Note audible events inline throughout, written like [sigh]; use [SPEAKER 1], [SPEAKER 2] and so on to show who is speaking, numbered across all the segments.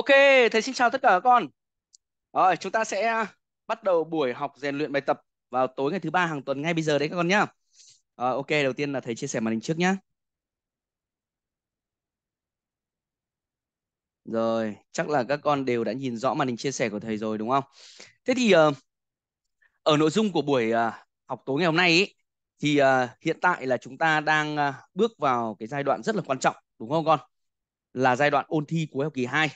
[SPEAKER 1] Ok, thầy xin chào tất cả các con. Rồi, chúng ta sẽ bắt đầu buổi học rèn luyện bài tập vào tối ngày thứ ba hàng tuần ngay bây giờ đấy các con nhá. Rồi, ok, đầu tiên là thầy chia sẻ màn hình trước nhá. Rồi, chắc là các con đều đã nhìn rõ màn hình chia sẻ của thầy rồi đúng không? Thế thì ờ, ở nội dung của buổi ờ, học tối ngày hôm nay ý, thì ờ, hiện tại là chúng ta đang bước vào cái giai đoạn rất là quan trọng đúng không con? Là giai đoạn ôn thi cuối học kỳ 2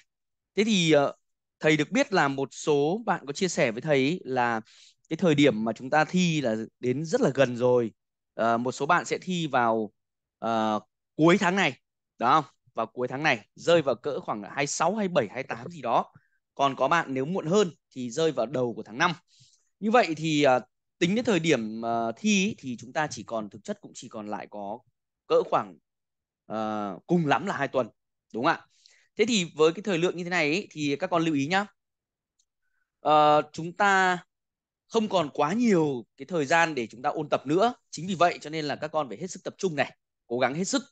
[SPEAKER 1] thế thì ờ, thầy được biết là một số bạn có chia sẻ với thầy là cái thời điểm mà chúng ta thi là đến rất là gần rồi à, một số bạn sẽ thi vào à, cuối tháng này đó không vào cuối tháng này rơi vào cỡ khoảng 26, 27, 28 gì đó còn có bạn nếu muộn hơn thì rơi vào đầu của tháng 5 như vậy thì à, tính đến thời điểm à, thi thì chúng ta chỉ còn thực chất cũng chỉ còn lại có cỡ khoảng à, cùng lắm là hai tuần đúng không ạ thế thì với cái thời lượng như thế này ấy, thì các con lưu ý nhá à, chúng ta không còn quá nhiều cái thời gian để chúng ta ôn tập nữa chính vì vậy cho nên là các con phải hết sức tập trung này cố gắng hết sức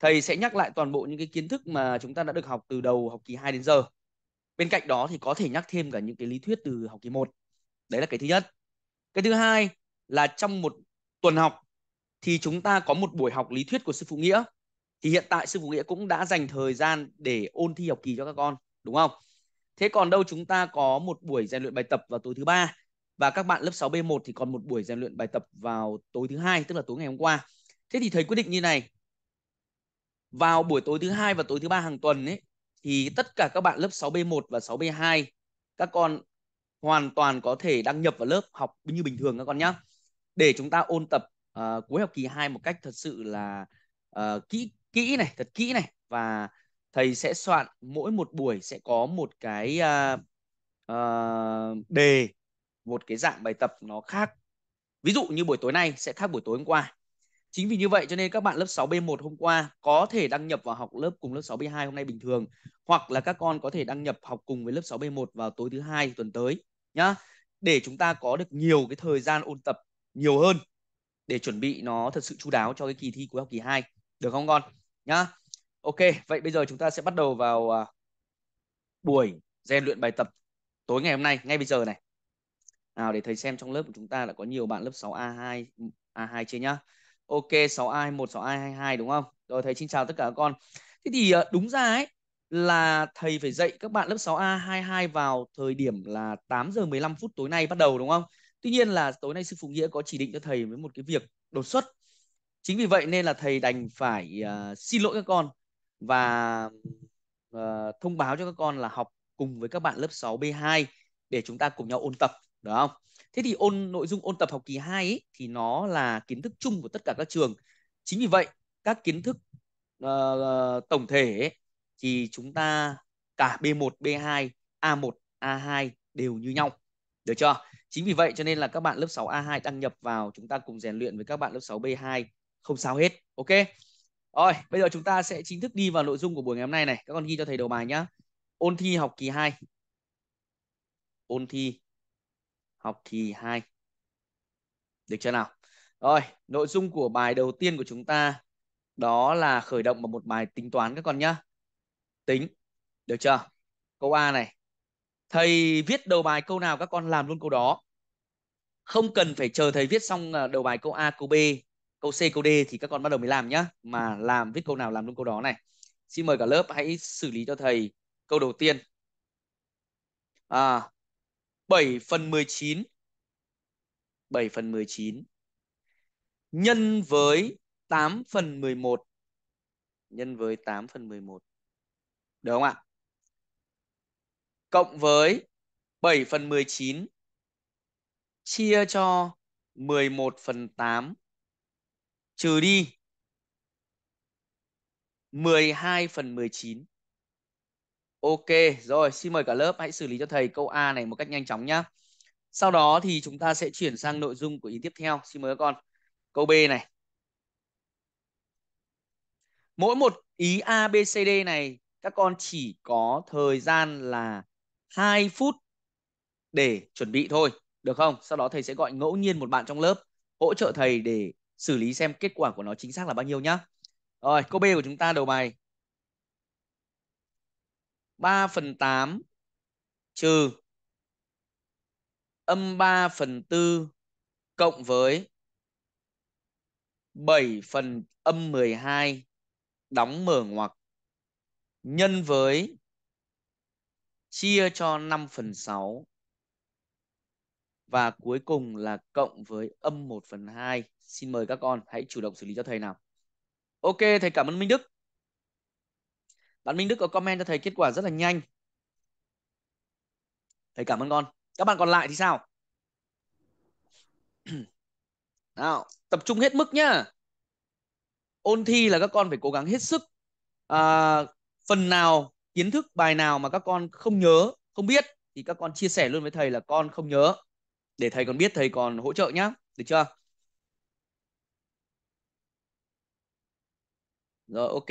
[SPEAKER 1] thầy sẽ nhắc lại toàn bộ những cái kiến thức mà chúng ta đã được học từ đầu học kỳ 2 đến giờ bên cạnh đó thì có thể nhắc thêm cả những cái lý thuyết từ học kỳ 1 đấy là cái thứ nhất cái thứ hai là trong một tuần học thì chúng ta có một buổi học lý thuyết của sư phụ nghĩa thì hiện tại sư phụ nghĩa cũng đã dành thời gian để ôn thi học kỳ cho các con đúng không thế còn đâu chúng ta có một buổi rèn luyện bài tập vào tối thứ ba và các bạn lớp 6B1 thì còn một buổi rèn luyện bài tập vào tối thứ hai tức là tối ngày hôm qua thế thì thầy quyết định như này vào buổi tối thứ hai và tối thứ ba hàng tuần ấy thì tất cả các bạn lớp 6B1 và 6B2 các con hoàn toàn có thể đăng nhập vào lớp học như bình thường các con nhé để chúng ta ôn tập uh, cuối học kỳ 2 một cách thật sự là uh, kỹ kỹ này thật kỹ này và thầy sẽ soạn mỗi một buổi sẽ có một cái uh, uh, đề một cái dạng bài tập nó khác ví dụ như buổi tối nay sẽ khác buổi tối hôm qua chính vì như vậy cho nên các bạn lớp 6B1 hôm qua có thể đăng nhập vào học lớp cùng lớp 6B2 hôm nay bình thường hoặc là các con có thể đăng nhập học cùng với lớp 6B1 vào tối thứ hai tuần tới nhá để chúng ta có được nhiều cái thời gian ôn tập nhiều hơn để chuẩn bị nó thật sự chú đáo cho cái kỳ thi cuối học kỳ 2 được không con nhá ok vậy bây giờ chúng ta sẽ bắt đầu vào à, buổi rèn luyện bài tập tối ngày hôm nay ngay bây giờ này nào để thầy xem trong lớp của chúng ta đã có nhiều bạn lớp 6A2 A2 chưa nhá ok 6A1 6A22 đúng không rồi thầy xin chào tất cả các con thế thì à, đúng ra ấy là thầy phải dạy các bạn lớp 6A22 vào thời điểm là 8 giờ 15 phút tối nay bắt đầu đúng không? Tuy nhiên là tối nay sư phụ Nghĩa có chỉ định cho thầy với một cái việc đột xuất chính vì vậy nên là thầy đành phải uh, xin lỗi các con và uh, thông báo cho các con là học cùng với các bạn lớp 6 B2 để chúng ta cùng nhau ôn tập được không? Thế thì ôn nội dung ôn tập học kỳ 2 ấy, thì nó là kiến thức chung của tất cả các trường. Chính vì vậy các kiến thức uh, tổng thể ấy, thì chúng ta cả B1, B2, A1, A2 đều như nhau. Được chưa? Chính vì vậy cho nên là các bạn lớp 6 A2 đăng nhập vào chúng ta cùng rèn luyện với các bạn lớp 6 B2 không sao hết ok rồi bây giờ chúng ta sẽ chính thức đi vào nội dung của buổi ngày hôm nay này các con ghi cho thầy đầu bài nhá ôn thi học kỳ 2 ôn thi học kỳ 2 được chưa nào rồi nội dung của bài đầu tiên của chúng ta đó là khởi động bằng một bài tính toán các con nhá tính được chưa câu A này thầy viết đầu bài câu nào các con làm luôn câu đó không cần phải chờ thầy viết xong à, đầu bài câu A câu B câu C câu D thì các con bắt đầu mới làm nhá mà ừ. làm viết câu nào làm luôn câu đó này xin mời cả lớp hãy xử lý cho thầy câu đầu tiên à 7 phần 19 7 phần 19 nhân với 8 phần 11 nhân với 8 phần 11 được không ạ cộng với 7 phần 19 chia cho 11 phần 8 trừ đi 12 phần 19. Ok, rồi xin mời cả lớp hãy xử lý cho thầy câu A này một cách nhanh chóng nhé. Sau đó thì chúng ta sẽ chuyển sang nội dung của ý tiếp theo. Xin mời các con. Câu B này. Mỗi một ý A, B, C, D này các con chỉ có thời gian là 2 phút để chuẩn bị thôi. Được không? Sau đó thầy sẽ gọi ngẫu nhiên một bạn trong lớp hỗ trợ thầy để xử lý xem kết quả của nó chính xác là bao nhiêu nhá. Rồi, câu B của chúng ta đầu bài. 3 phần 8 trừ âm 3 phần 4 cộng với 7 phần âm 12 đóng mở ngoặc nhân với chia cho 5 phần 6 và cuối cùng là cộng với âm 1 phần 2 Xin mời các con hãy chủ động xử lý cho thầy nào. Ok, thầy cảm ơn Minh Đức. Bạn Minh Đức có comment cho thầy kết quả rất là nhanh. Thầy cảm ơn con. Các bạn còn lại thì sao? [clears throat] Nào, tập trung hết mức nhá. Ôn thi là các con phải cố gắng hết sức. À, phần nào kiến thức bài nào mà các con không nhớ, không biết thì các con chia sẻ luôn với thầy là con không nhớ để thầy còn biết thầy còn hỗ trợ nhá, được chưa? rồi ok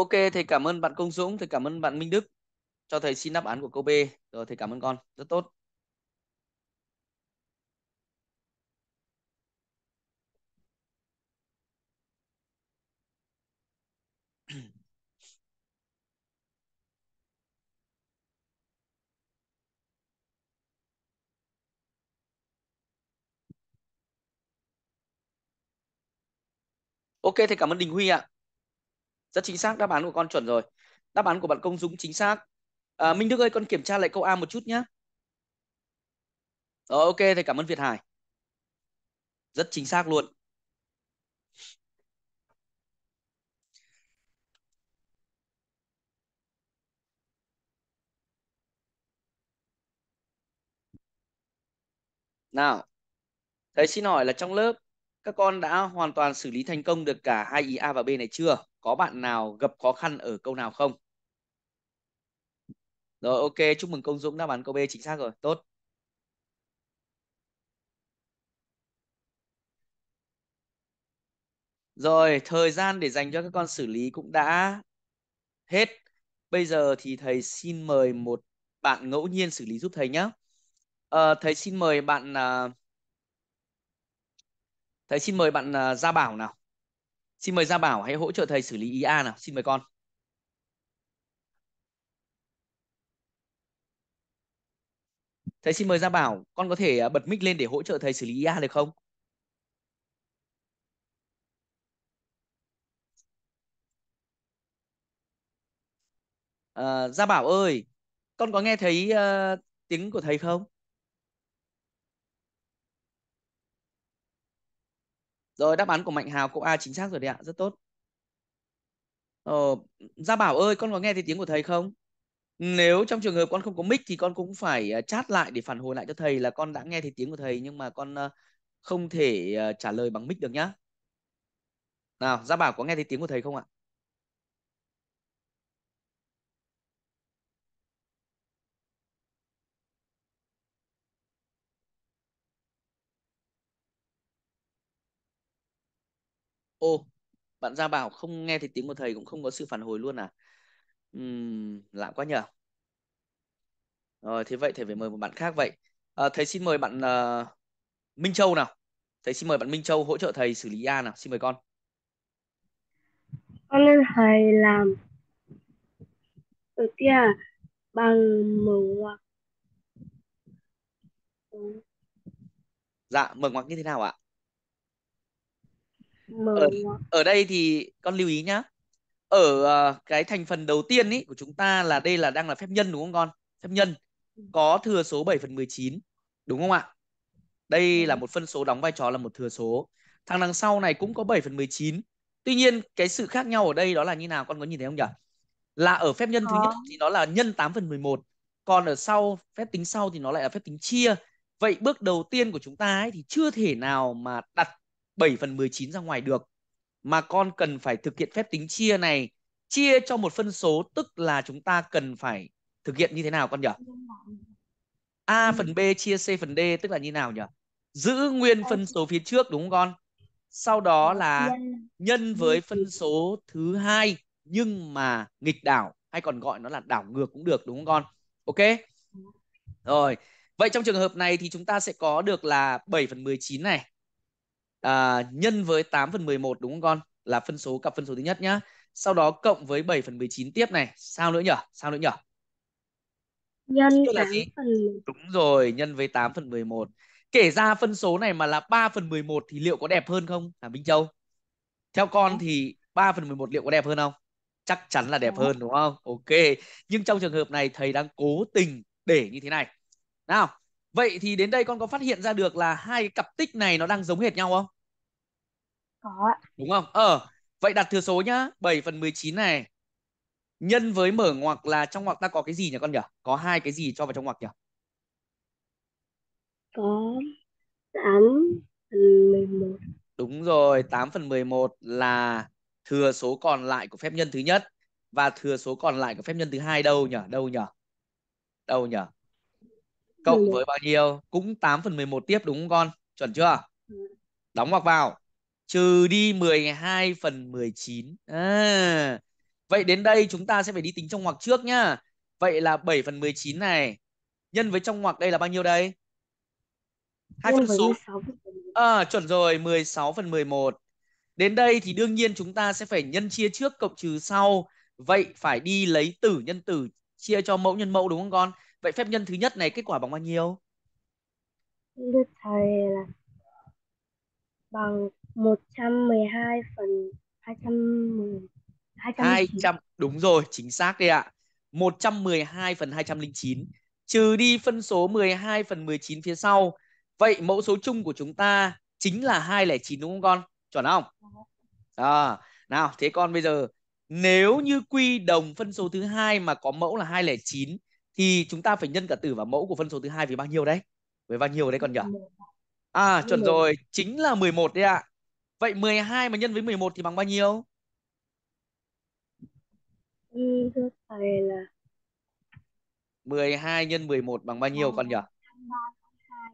[SPEAKER 1] Ok, thầy cảm ơn bạn Công Dũng, thầy cảm ơn bạn Minh Đức. Cho thầy xin đáp án của câu B. Rồi thầy cảm ơn con, rất tốt. Ok, thầy cảm ơn Đình Huy ạ rất chính xác đáp án của con chuẩn rồi đáp án của bạn công dũng chính xác à, minh đức ơi con kiểm tra lại câu a một chút nhé rồi ok thầy cảm ơn việt hải rất chính xác luôn nào thầy xin hỏi là trong lớp các con đã hoàn toàn xử lý thành công được cả hai ý a và b này chưa có bạn nào gặp khó khăn ở câu nào không rồi ok chúc mừng công dũng đã bán câu b chính xác rồi tốt Rồi, thời gian để dành cho các con xử lý cũng đã hết. Bây giờ thì thầy xin mời một bạn ngẫu nhiên xử lý giúp thầy nhé. Ờ, à, thầy xin mời bạn thầy xin mời bạn Gia Bảo nào. Xin mời Gia Bảo hãy hỗ trợ thầy xử lý ý A nào. Xin mời con. Thầy xin mời Gia Bảo, con có thể à, bật mic lên để hỗ trợ thầy xử lý ý A được không? À, Gia Bảo ơi, con có nghe thấy uh, tiếng của thầy không? Rồi đáp án của Mạnh Hào câu A chính xác rồi đấy ạ, rất tốt. Ờ, Gia Bảo ơi, con có nghe thấy tiếng của thầy không? Nếu trong trường hợp con không có mic thì con cũng phải ờ, chat lại để phản hồi lại cho thầy là con đã nghe thấy tiếng của thầy nhưng mà con ờ, không thể ờ, trả lời bằng mic được nhá. Nào, Gia Bảo có nghe thấy tiếng của thầy không ạ? ô bạn ra bảo không nghe thấy tiếng của thầy cũng không có sự phản hồi luôn à uhm, lạ quá nhở rồi thế vậy thầy phải mời một bạn khác vậy à, thầy xin mời bạn uh, minh châu nào thầy xin mời bạn minh châu hỗ trợ thầy xử lý a nào xin mời con con nên thầy làm đầu tiên là bằng mở ngoặc dạ mở ngoặc như thế nào ạ ở, ờ, ở đây thì con lưu ý nhá ở ờ, cái thành phần đầu tiên ý của chúng ta là đây là đang là phép nhân đúng không con phép nhân ừ. có thừa số 7 phần 19 đúng không ạ đây là một phân số đóng vai trò là một thừa số thằng đằng sau này cũng có 7 phần 19 tuy nhiên cái sự khác nhau ở đây đó là như nào con có nhìn thấy không nhỉ là ở phép nhân thứ nhất thì nó là nhân 8 phần 11 còn ở sau phép tính sau thì nó lại là phép tính chia vậy bước đầu tiên của chúng ta ấy thì chưa thể nào mà đặt 7 phần 19 ra ngoài được mà con cần phải thực hiện phép tính chia này chia cho một phân số tức là chúng ta cần phải thực hiện như thế nào con nhỉ? A phần B chia C phần D tức là như nào nhỉ? Giữ nguyên phân số phía trước đúng không con? Sau đó là nhân với phân số thứ hai nhưng mà nghịch đảo hay còn gọi nó là đảo ngược cũng được đúng không con? Ok. Ừ. Rồi. Vậy trong trường hợp này thì chúng ta sẽ có được là 7 phần 19 này à, nhân với 8 phần 11 đúng không con? Là phân số cặp phân số thứ nhất nhá. Sau đó cộng với 7 phần 19 tiếp này. Sao nữa nhở? Sao nữa nhở? Nhân Tức là gì? phần Đúng rồi, nhân với 8 phần 11. Kể ra phân số này mà là 3 phần 11 thì liệu có đẹp hơn không? Hả Minh Châu? Theo con thì 3 phần 11 liệu có đẹp hơn không? Chắc chắn là đẹp hơn đúng không? Ok. Nhưng trong trường hợp này thầy đang cố tình để như thế này. Nào, Vậy thì đến đây con có phát hiện ra được là hai cái cặp tích này nó đang giống hệt nhau không? Có ạ. Đúng không? Ờ, vậy đặt thừa số nhá, 7 phần 19 này nhân với mở ngoặc là trong ngoặc ta có cái gì nhỉ con nhỉ? Có hai cái gì cho vào trong ngoặc nhỉ? Có 8 phần 11. Đúng rồi, 8 phần 11 là thừa số còn lại của phép nhân thứ nhất và thừa số còn lại của phép nhân thứ hai đâu nhỉ? Đâu nhỉ? Đâu nhỉ? cộng ừ. với bao nhiêu cũng 8 phần 11 tiếp đúng không con chuẩn chưa ừ. đóng ngoặc vào trừ đi 12 phần 19 à. vậy đến đây chúng ta sẽ phải đi tính trong ngoặc trước nhá vậy là 7 phần 19 này nhân với trong ngoặc đây là bao nhiêu đây hai phần số à, chuẩn rồi 16 phần 11 đến đây thì đương nhiên chúng ta sẽ phải nhân chia trước cộng trừ sau vậy phải đi lấy tử nhân tử chia cho mẫu nhân mẫu đúng không con vậy phép nhân thứ nhất này kết quả bằng bao nhiêu Đức thầy là bằng 112 phần 210 209. 200 đúng rồi, chính xác đấy ạ. 112 phần 209 trừ đi phân số 12 phần 19 phía sau. Vậy mẫu số chung của chúng ta chính là 209 đúng không con? Chuẩn không? À, nào, thế con bây giờ nếu như quy đồng phân số thứ hai mà có mẫu là 209 thì chúng ta phải nhân cả tử và mẫu của phân số thứ hai với bao nhiêu đấy? Với bao nhiêu đấy còn nhỉ? À chuẩn rồi, chính là 11 đấy ạ. À. Vậy 12 mà nhân với 11 thì bằng bao nhiêu? Ừ, thưa thầy là 12 nhân 11 bằng bao nhiêu con nhỉ? 132.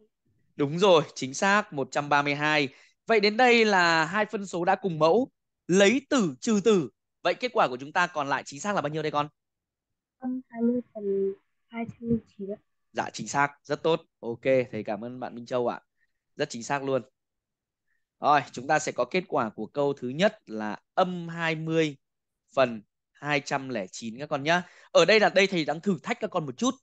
[SPEAKER 1] Đúng rồi, chính xác 132. Vậy đến đây là hai phân số đã cùng mẫu, lấy tử trừ tử. Vậy kết quả của chúng ta còn lại chính xác là bao nhiêu đây con? 20 phần 209 ạ. Dạ chính xác, rất tốt. Ok, thầy cảm ơn bạn Minh Châu ạ. Rất chính xác luôn. Rồi, chúng ta sẽ có kết quả của câu thứ nhất là âm 20 phần 209 các con nhá. Ở đây là đây thầy đang thử thách các con một chút.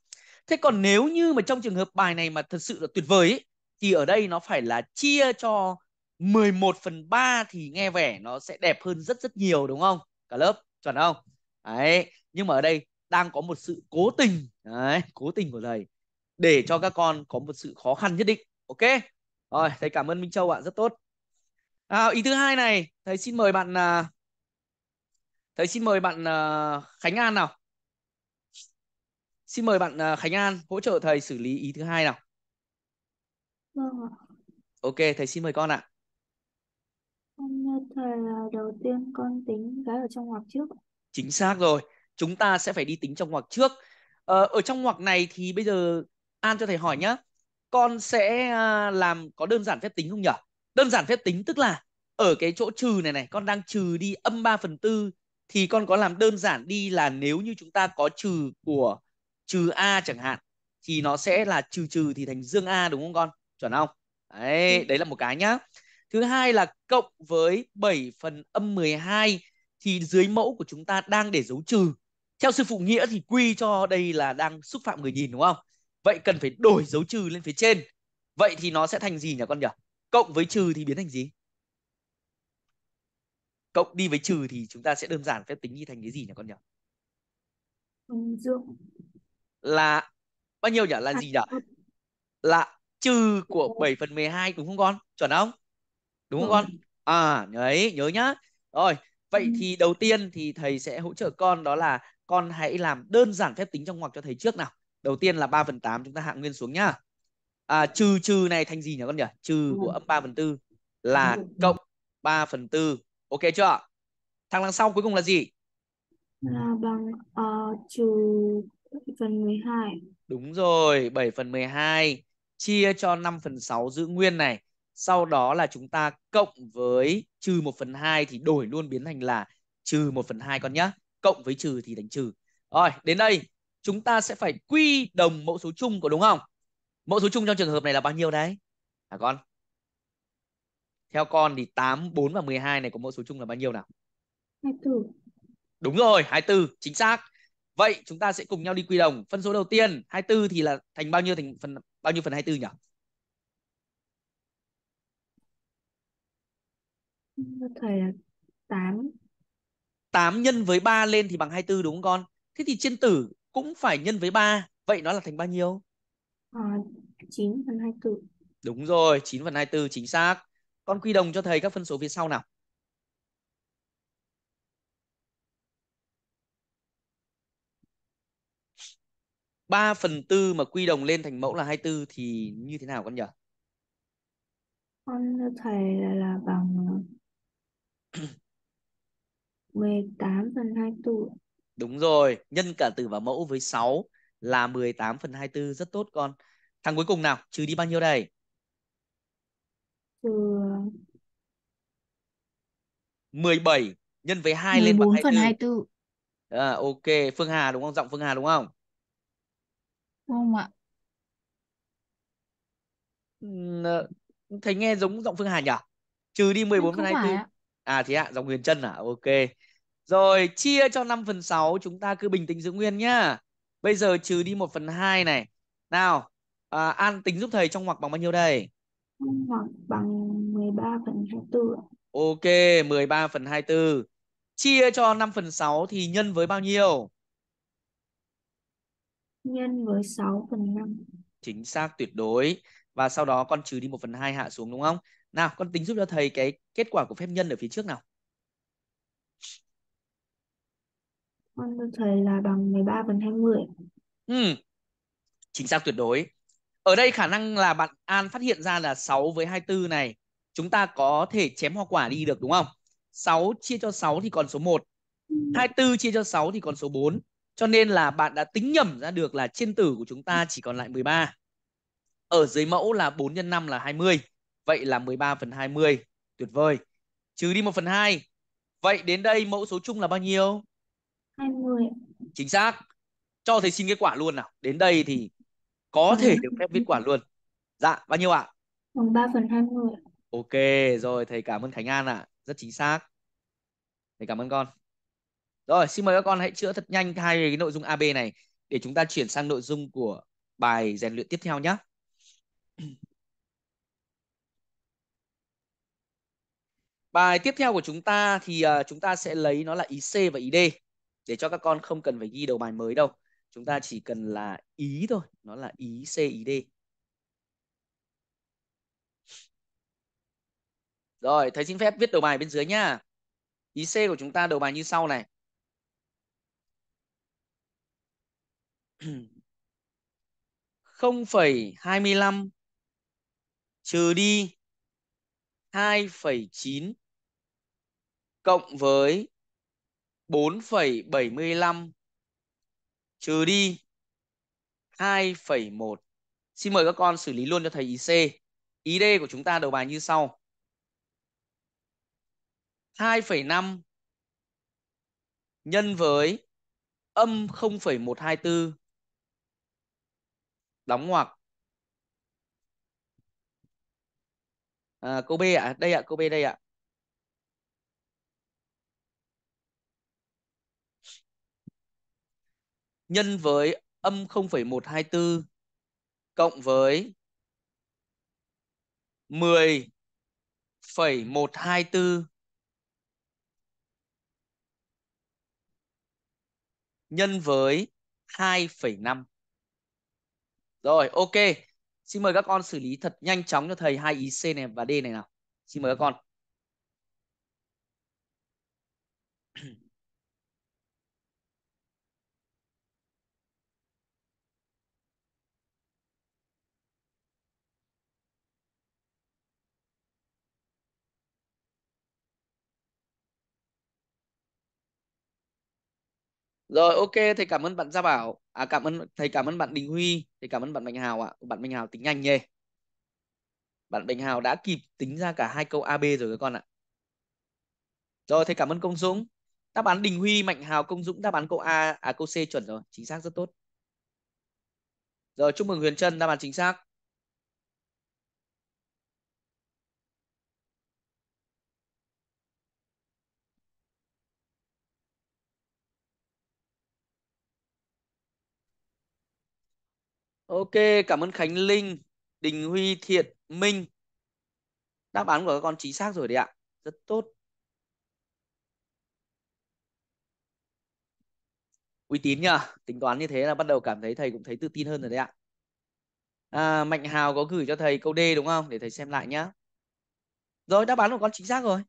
[SPEAKER 1] Thế còn nếu như mà trong trường hợp bài này mà thật sự là tuyệt vời ấy, thì ở đây nó phải là chia cho 11 phần 3 thì nghe vẻ nó sẽ đẹp hơn rất rất nhiều đúng không? Cả lớp, chuẩn không? Đấy, nhưng mà ở đây đang có một sự cố tình đấy, cố tình của thầy để cho các con có một sự khó khăn nhất định ok rồi thầy cảm ơn minh châu ạ rất tốt à, ý thứ hai này thầy xin mời bạn à, thầy xin mời bạn à, khánh an nào xin mời bạn à, khánh an hỗ trợ thầy xử lý ý thứ hai nào vâng ok thầy xin mời con ạ Thầy đầu tiên con tính cái ở trong ngoặc trước. Chính xác rồi chúng ta sẽ phải đi tính trong ngoặc trước ờ, ở trong ngoặc này thì bây giờ an cho thầy hỏi nhá con sẽ à, làm có đơn giản phép tính không nhỉ đơn giản phép tính tức là ở cái chỗ trừ này này con đang trừ đi âm 3 phần tư thì con có làm đơn giản đi là nếu như chúng ta có trừ của trừ a chẳng hạn thì nó sẽ là trừ trừ thì thành dương a đúng không con chuẩn không đấy ừ. đấy là một cái nhá thứ hai là cộng với 7 phần âm 12 thì dưới mẫu của chúng ta đang để dấu trừ theo sư phụ nghĩa thì quy cho đây là đang xúc phạm người nhìn đúng không vậy cần phải đổi dấu trừ lên phía trên vậy thì nó sẽ thành gì nhỉ con nhỉ cộng với trừ thì biến thành gì cộng đi với trừ thì chúng ta sẽ đơn giản phép tính đi thành cái gì nhỉ con nhỉ là bao nhiêu nhỉ là gì nhỉ là trừ của 7 phần 12 đúng không con chuẩn không đúng không con à đấy nhớ nhá rồi vậy ừ. thì đầu tiên thì thầy sẽ hỗ trợ con đó là con hãy làm đơn giản phép tính trong ngoặc cho thầy trước nào đầu tiên là 3 phần 8 chúng ta hạ nguyên xuống nhá à, trừ trừ này thành gì nhỉ con nhỉ trừ ừ. của âm 3 phần 4 là cộng 3 phần 4 ok chưa thằng đằng sau cuối cùng là gì là bằng uh, trừ 7 phần 12 đúng rồi 7 phần 12 chia cho 5 phần 6 giữ nguyên này sau đó là chúng ta cộng với trừ 1 phần 2 thì đổi luôn biến thành là trừ 1 phần 2 con nhá cộng với trừ thì thành trừ. Rồi, đến đây chúng ta sẽ phải quy đồng mẫu số chung có đúng không? Mẫu số chung trong trường hợp này là bao nhiêu đấy? Hả con? Theo con thì 8, 4 và 12 này có mẫu số chung là bao nhiêu nào? 24. Đúng rồi, 24, chính xác. Vậy chúng ta sẽ cùng nhau đi quy đồng. Phân số đầu tiên, 24 thì là thành bao nhiêu thành phần bao nhiêu phần 24 nhỉ? Thầy 8 8 nhân với 3 lên thì bằng 24 đúng không con? Thế thì trên tử cũng phải nhân với 3. Vậy nó là thành bao nhiêu? À, 9 phần 24. Đúng rồi, 9 phần 24 chính xác. Con quy đồng cho thầy các phân số phía sau nào. ba phần tư mà quy đồng lên thành mẫu là 24 thì như thế nào con nhỉ? Con thầy là, là bằng 18 phần 24. Đúng rồi, nhân cả tử và mẫu với 6 là 18 phần 24, rất tốt con. Thằng cuối cùng nào, trừ đi bao nhiêu đây? Trừ 17 nhân với 2 lên bằng 24. phần 24. À, ok, Phương Hà đúng không? Giọng Phương Hà đúng không? Không ạ. Ờ, Thấy nghe giống giọng Phương Hà nhỉ? Trừ đi 14 phần 24. À thế ạ, à, giọng Huyền Trân à? Ok. Rồi chia cho 5 phần 6 chúng ta cứ bình tĩnh giữ nguyên nhá. Bây giờ trừ đi 1 phần 2 này. Nào, à, An tính giúp thầy trong ngoặc bằng bao nhiêu đây? Ngoặc bằng 13 phần 24. Ok, 13 phần 24. Chia cho 5 phần 6 thì nhân với bao nhiêu? Nhân với 6 phần 5. Chính xác tuyệt đối. Và sau đó con trừ đi 1 phần 2 hạ xuống đúng không? Nào, con tính giúp cho thầy cái kết quả của phép nhân ở phía trước nào. Con được thầy là bằng 13 phần 20. Ừ. Chính xác tuyệt đối. Ở đây khả năng là bạn An phát hiện ra là 6 với 24 này. Chúng ta có thể chém hoa quả đi được đúng không? 6 chia cho 6 thì còn số 1. 24 ừ. chia cho 6 thì còn số 4. Cho nên là bạn đã tính nhầm ra được là trên tử của chúng ta chỉ còn lại 13. Ở dưới mẫu là 4 x 5 là 20. Vậy là 13 phần 20. Tuyệt vời. Trừ đi 1 phần 2. Vậy đến đây mẫu số chung là bao nhiêu? 20 chính xác cho thầy xin kết quả luôn nào đến đây thì có vâng. thể được phép viết quả luôn dạ bao nhiêu ạ à? khoảng 3 phần 20 ok rồi thầy cảm ơn Khánh An ạ à. rất chính xác thầy cảm ơn con rồi xin mời các con hãy chữa thật nhanh hai cái nội dung AB này để chúng ta chuyển sang nội dung của bài rèn luyện tiếp theo nhé Bài tiếp theo của chúng ta thì à, chúng ta sẽ lấy nó là ý C và ý D để cho các con không cần phải ghi đầu bài mới đâu chúng ta ừ. chỉ cần là ý thôi nó là ý c ý d rồi thầy xin phép viết đầu bài bên dưới nhá ý c của chúng ta đầu bài như sau này [clears throat] không phẩy hai mươi lăm trừ đi hai phẩy chín cộng với 4,75 trừ đi 2,1. Xin mời các con xử lý luôn cho thầy ý C. Ý D của chúng ta đầu bài như sau. 2,5 nhân với âm 0,124 đóng ngoặc. À, câu B ạ, à, đây ạ, à, câu B đây ạ. À. nhân với âm 0,124 cộng với 10,124 nhân với 2,5. Rồi, ok. Xin mời các con xử lý thật nhanh chóng cho thầy hai ý C này và D này nào. Xin mời các con. rồi ok thầy cảm ơn bạn gia bảo à cảm ơn thầy cảm ơn bạn đình huy thầy cảm ơn bạn mạnh hào ạ à. bạn mạnh hào tính nhanh nhê bạn mạnh hào đã kịp tính ra cả hai câu ab rồi các con ạ rồi thầy cảm ơn công dũng đáp án đình huy mạnh hào công dũng đáp án câu a à câu c chuẩn rồi chính xác rất tốt rồi chúc mừng huyền trân đáp án chính xác Ok, cảm ơn Khánh Linh, Đình Huy, Thiện, Minh. Đáp án của các con chính xác rồi đấy ạ. Rất tốt. Uy tín nhá. Tính toán như thế là bắt đầu cảm thấy thầy cũng thấy tự tin hơn rồi đấy ạ. À, Mạnh Hào có gửi cho thầy câu D đúng không? Để thầy xem lại nhá. Rồi, đáp án của con chính xác rồi.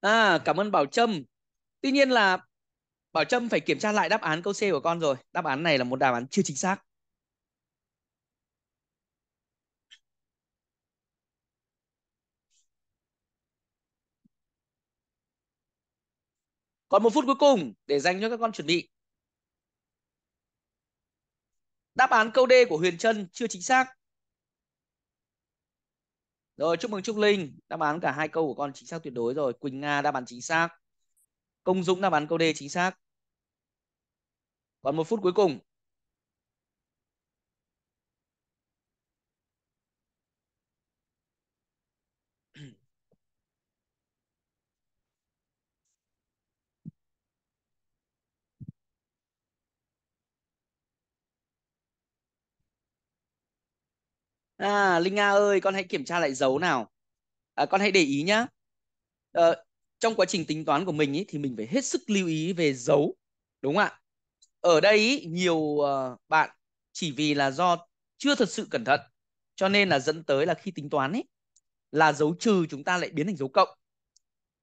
[SPEAKER 1] À, cảm ơn Bảo Trâm. Tuy nhiên là Bảo Trâm phải kiểm tra lại đáp án câu C của con rồi. Đáp án này là một đáp án chưa chính xác. Còn một phút cuối cùng để dành cho các con chuẩn bị. Đáp án câu D của Huyền Trân chưa chính xác. Rồi chúc mừng Trúc Linh, đáp án cả hai câu của con chính xác tuyệt đối rồi. Quỳnh Nga đáp án chính xác. Công Dũng đáp án câu D chính xác. Còn một phút cuối cùng. à linh nga ơi con hãy kiểm tra lại dấu nào à, con hãy để ý nhá à, trong quá trình tính toán của mình ý, thì mình phải hết sức lưu ý về dấu đúng không ạ ở đây ý, nhiều uh, bạn chỉ vì là do chưa thật sự cẩn thận cho nên là dẫn tới là khi tính toán ấy là dấu trừ chúng ta lại biến thành dấu cộng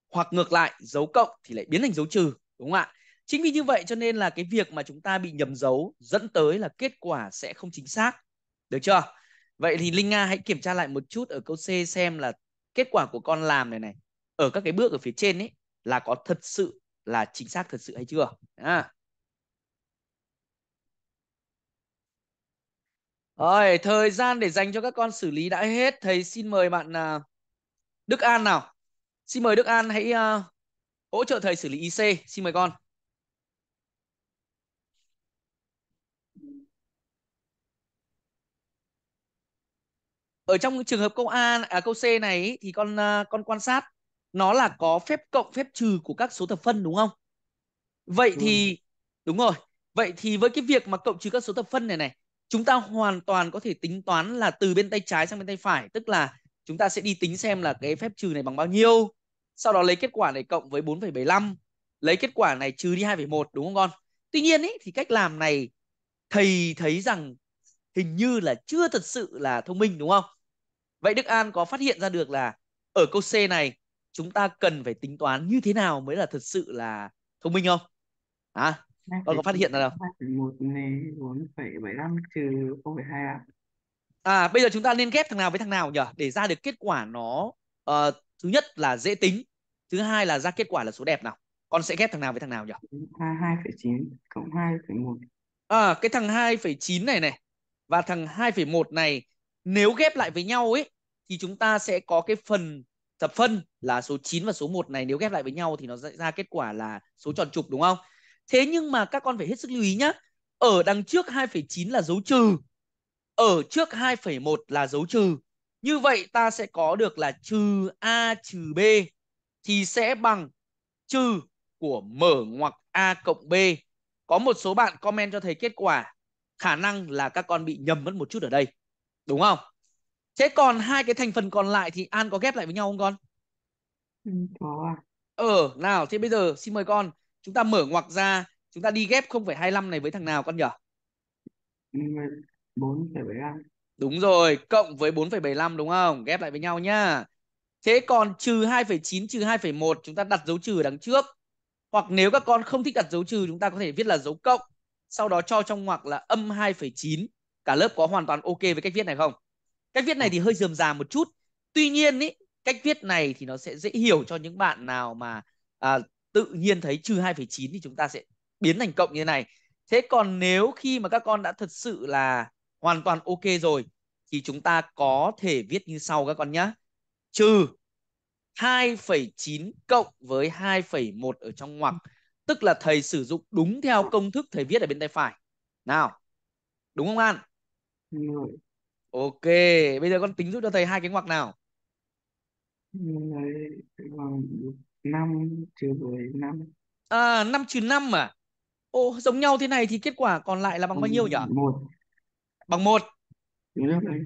[SPEAKER 1] hoặc ngược lại dấu cộng thì lại biến thành dấu trừ đúng không ạ chính vì như vậy cho nên là cái việc mà chúng ta bị nhầm dấu dẫn tới là kết quả sẽ không chính xác được chưa Vậy thì Linh Nga hãy kiểm tra lại một chút ở câu C xem là kết quả của con làm này này ở các cái bước ở phía trên ấy là có thật sự là chính xác thật sự hay chưa? À. Rồi, thời gian để dành cho các con xử lý đã hết. Thầy xin mời bạn à, Đức An nào. Xin mời Đức An hãy uh, hỗ trợ thầy xử lý IC. Xin mời con. ở trong trường hợp câu a à, câu c này thì con à, con quan sát nó là có phép cộng phép trừ của các số thập phân đúng không vậy ừ. thì đúng rồi vậy thì với cái việc mà cộng trừ các số thập phân này này chúng ta hoàn toàn có thể tính toán là từ bên tay trái sang bên tay phải tức là chúng ta sẽ đi tính xem là cái phép trừ này bằng bao nhiêu sau đó lấy kết quả này cộng với 4,75 lấy kết quả này trừ đi 2,1 đúng không con tuy nhiên ý, thì cách làm này thầy thấy rằng hình như là chưa thật sự là thông minh đúng không Vậy Đức An có phát hiện ra được là ở câu C này chúng ta cần phải tính toán như thế nào mới là thật sự là thông minh không? À, con có phát hiện ra đâu? 1 4,75 trừ 0,25. À, bây giờ chúng ta nên ghép thằng nào với thằng nào nhỉ? Để ra được kết quả nó uh, thứ nhất là dễ tính, thứ hai là ra kết quả là số đẹp nào. Con sẽ ghép thằng nào với thằng nào nhỉ? 2,9 cộng 2,1. À, cái thằng 2,9 này này và thằng 2,1 này nếu ghép lại với nhau ấy thì chúng ta sẽ có cái phần thập phân là số 9 và số 1 này nếu ghép lại với nhau thì nó sẽ ra kết quả là số tròn trục đúng không? Thế nhưng mà các con phải hết sức lưu ý nhá. Ở đằng trước 2,9 là dấu trừ. Ở trước 2,1 là dấu trừ. Như vậy ta sẽ có được là trừ A trừ B thì sẽ bằng trừ của mở ngoặc A cộng B. Có một số bạn comment cho thầy kết quả khả năng là các con bị nhầm mất một chút ở đây. Đúng không? thế còn hai cái thành phần còn lại thì an có ghép lại với nhau không con ừ, có à. ờ nào thế bây giờ xin mời con chúng ta mở ngoặc ra chúng ta đi ghép 0,25 này với thằng nào con nhỉ 4,75 ừ, đúng rồi cộng với 4,75 đúng không ghép lại với nhau nhá thế còn trừ 2,9 trừ 2,1 chúng ta đặt dấu trừ đằng trước hoặc nếu các con không thích đặt dấu trừ chúng ta có thể viết là dấu cộng sau đó cho trong ngoặc là âm 2,9 cả lớp có hoàn toàn ok với cách viết này không cách viết này thì hơi dườm già một chút tuy nhiên ý, cách viết này thì nó sẽ dễ hiểu cho những bạn nào mà à, tự nhiên thấy trừ 2,9 thì chúng ta sẽ biến thành cộng như thế này thế còn nếu khi mà các con đã thật sự là hoàn toàn ok rồi thì chúng ta có thể viết như sau các con nhé trừ 2,9 cộng với 2,1 ở trong ngoặc tức là thầy sử dụng đúng theo công thức thầy viết ở bên tay phải nào đúng không an Ok, bây giờ con tính giúp cho thầy hai cái ngoặc nào. Đấy, ừ, năm trừ với năm. À, 5 trừ 5 à? Ô, giống nhau thế này thì kết quả còn lại là bằng bao nhiêu nhỉ? Ừ, một. Bằng 1. Đúng rồi.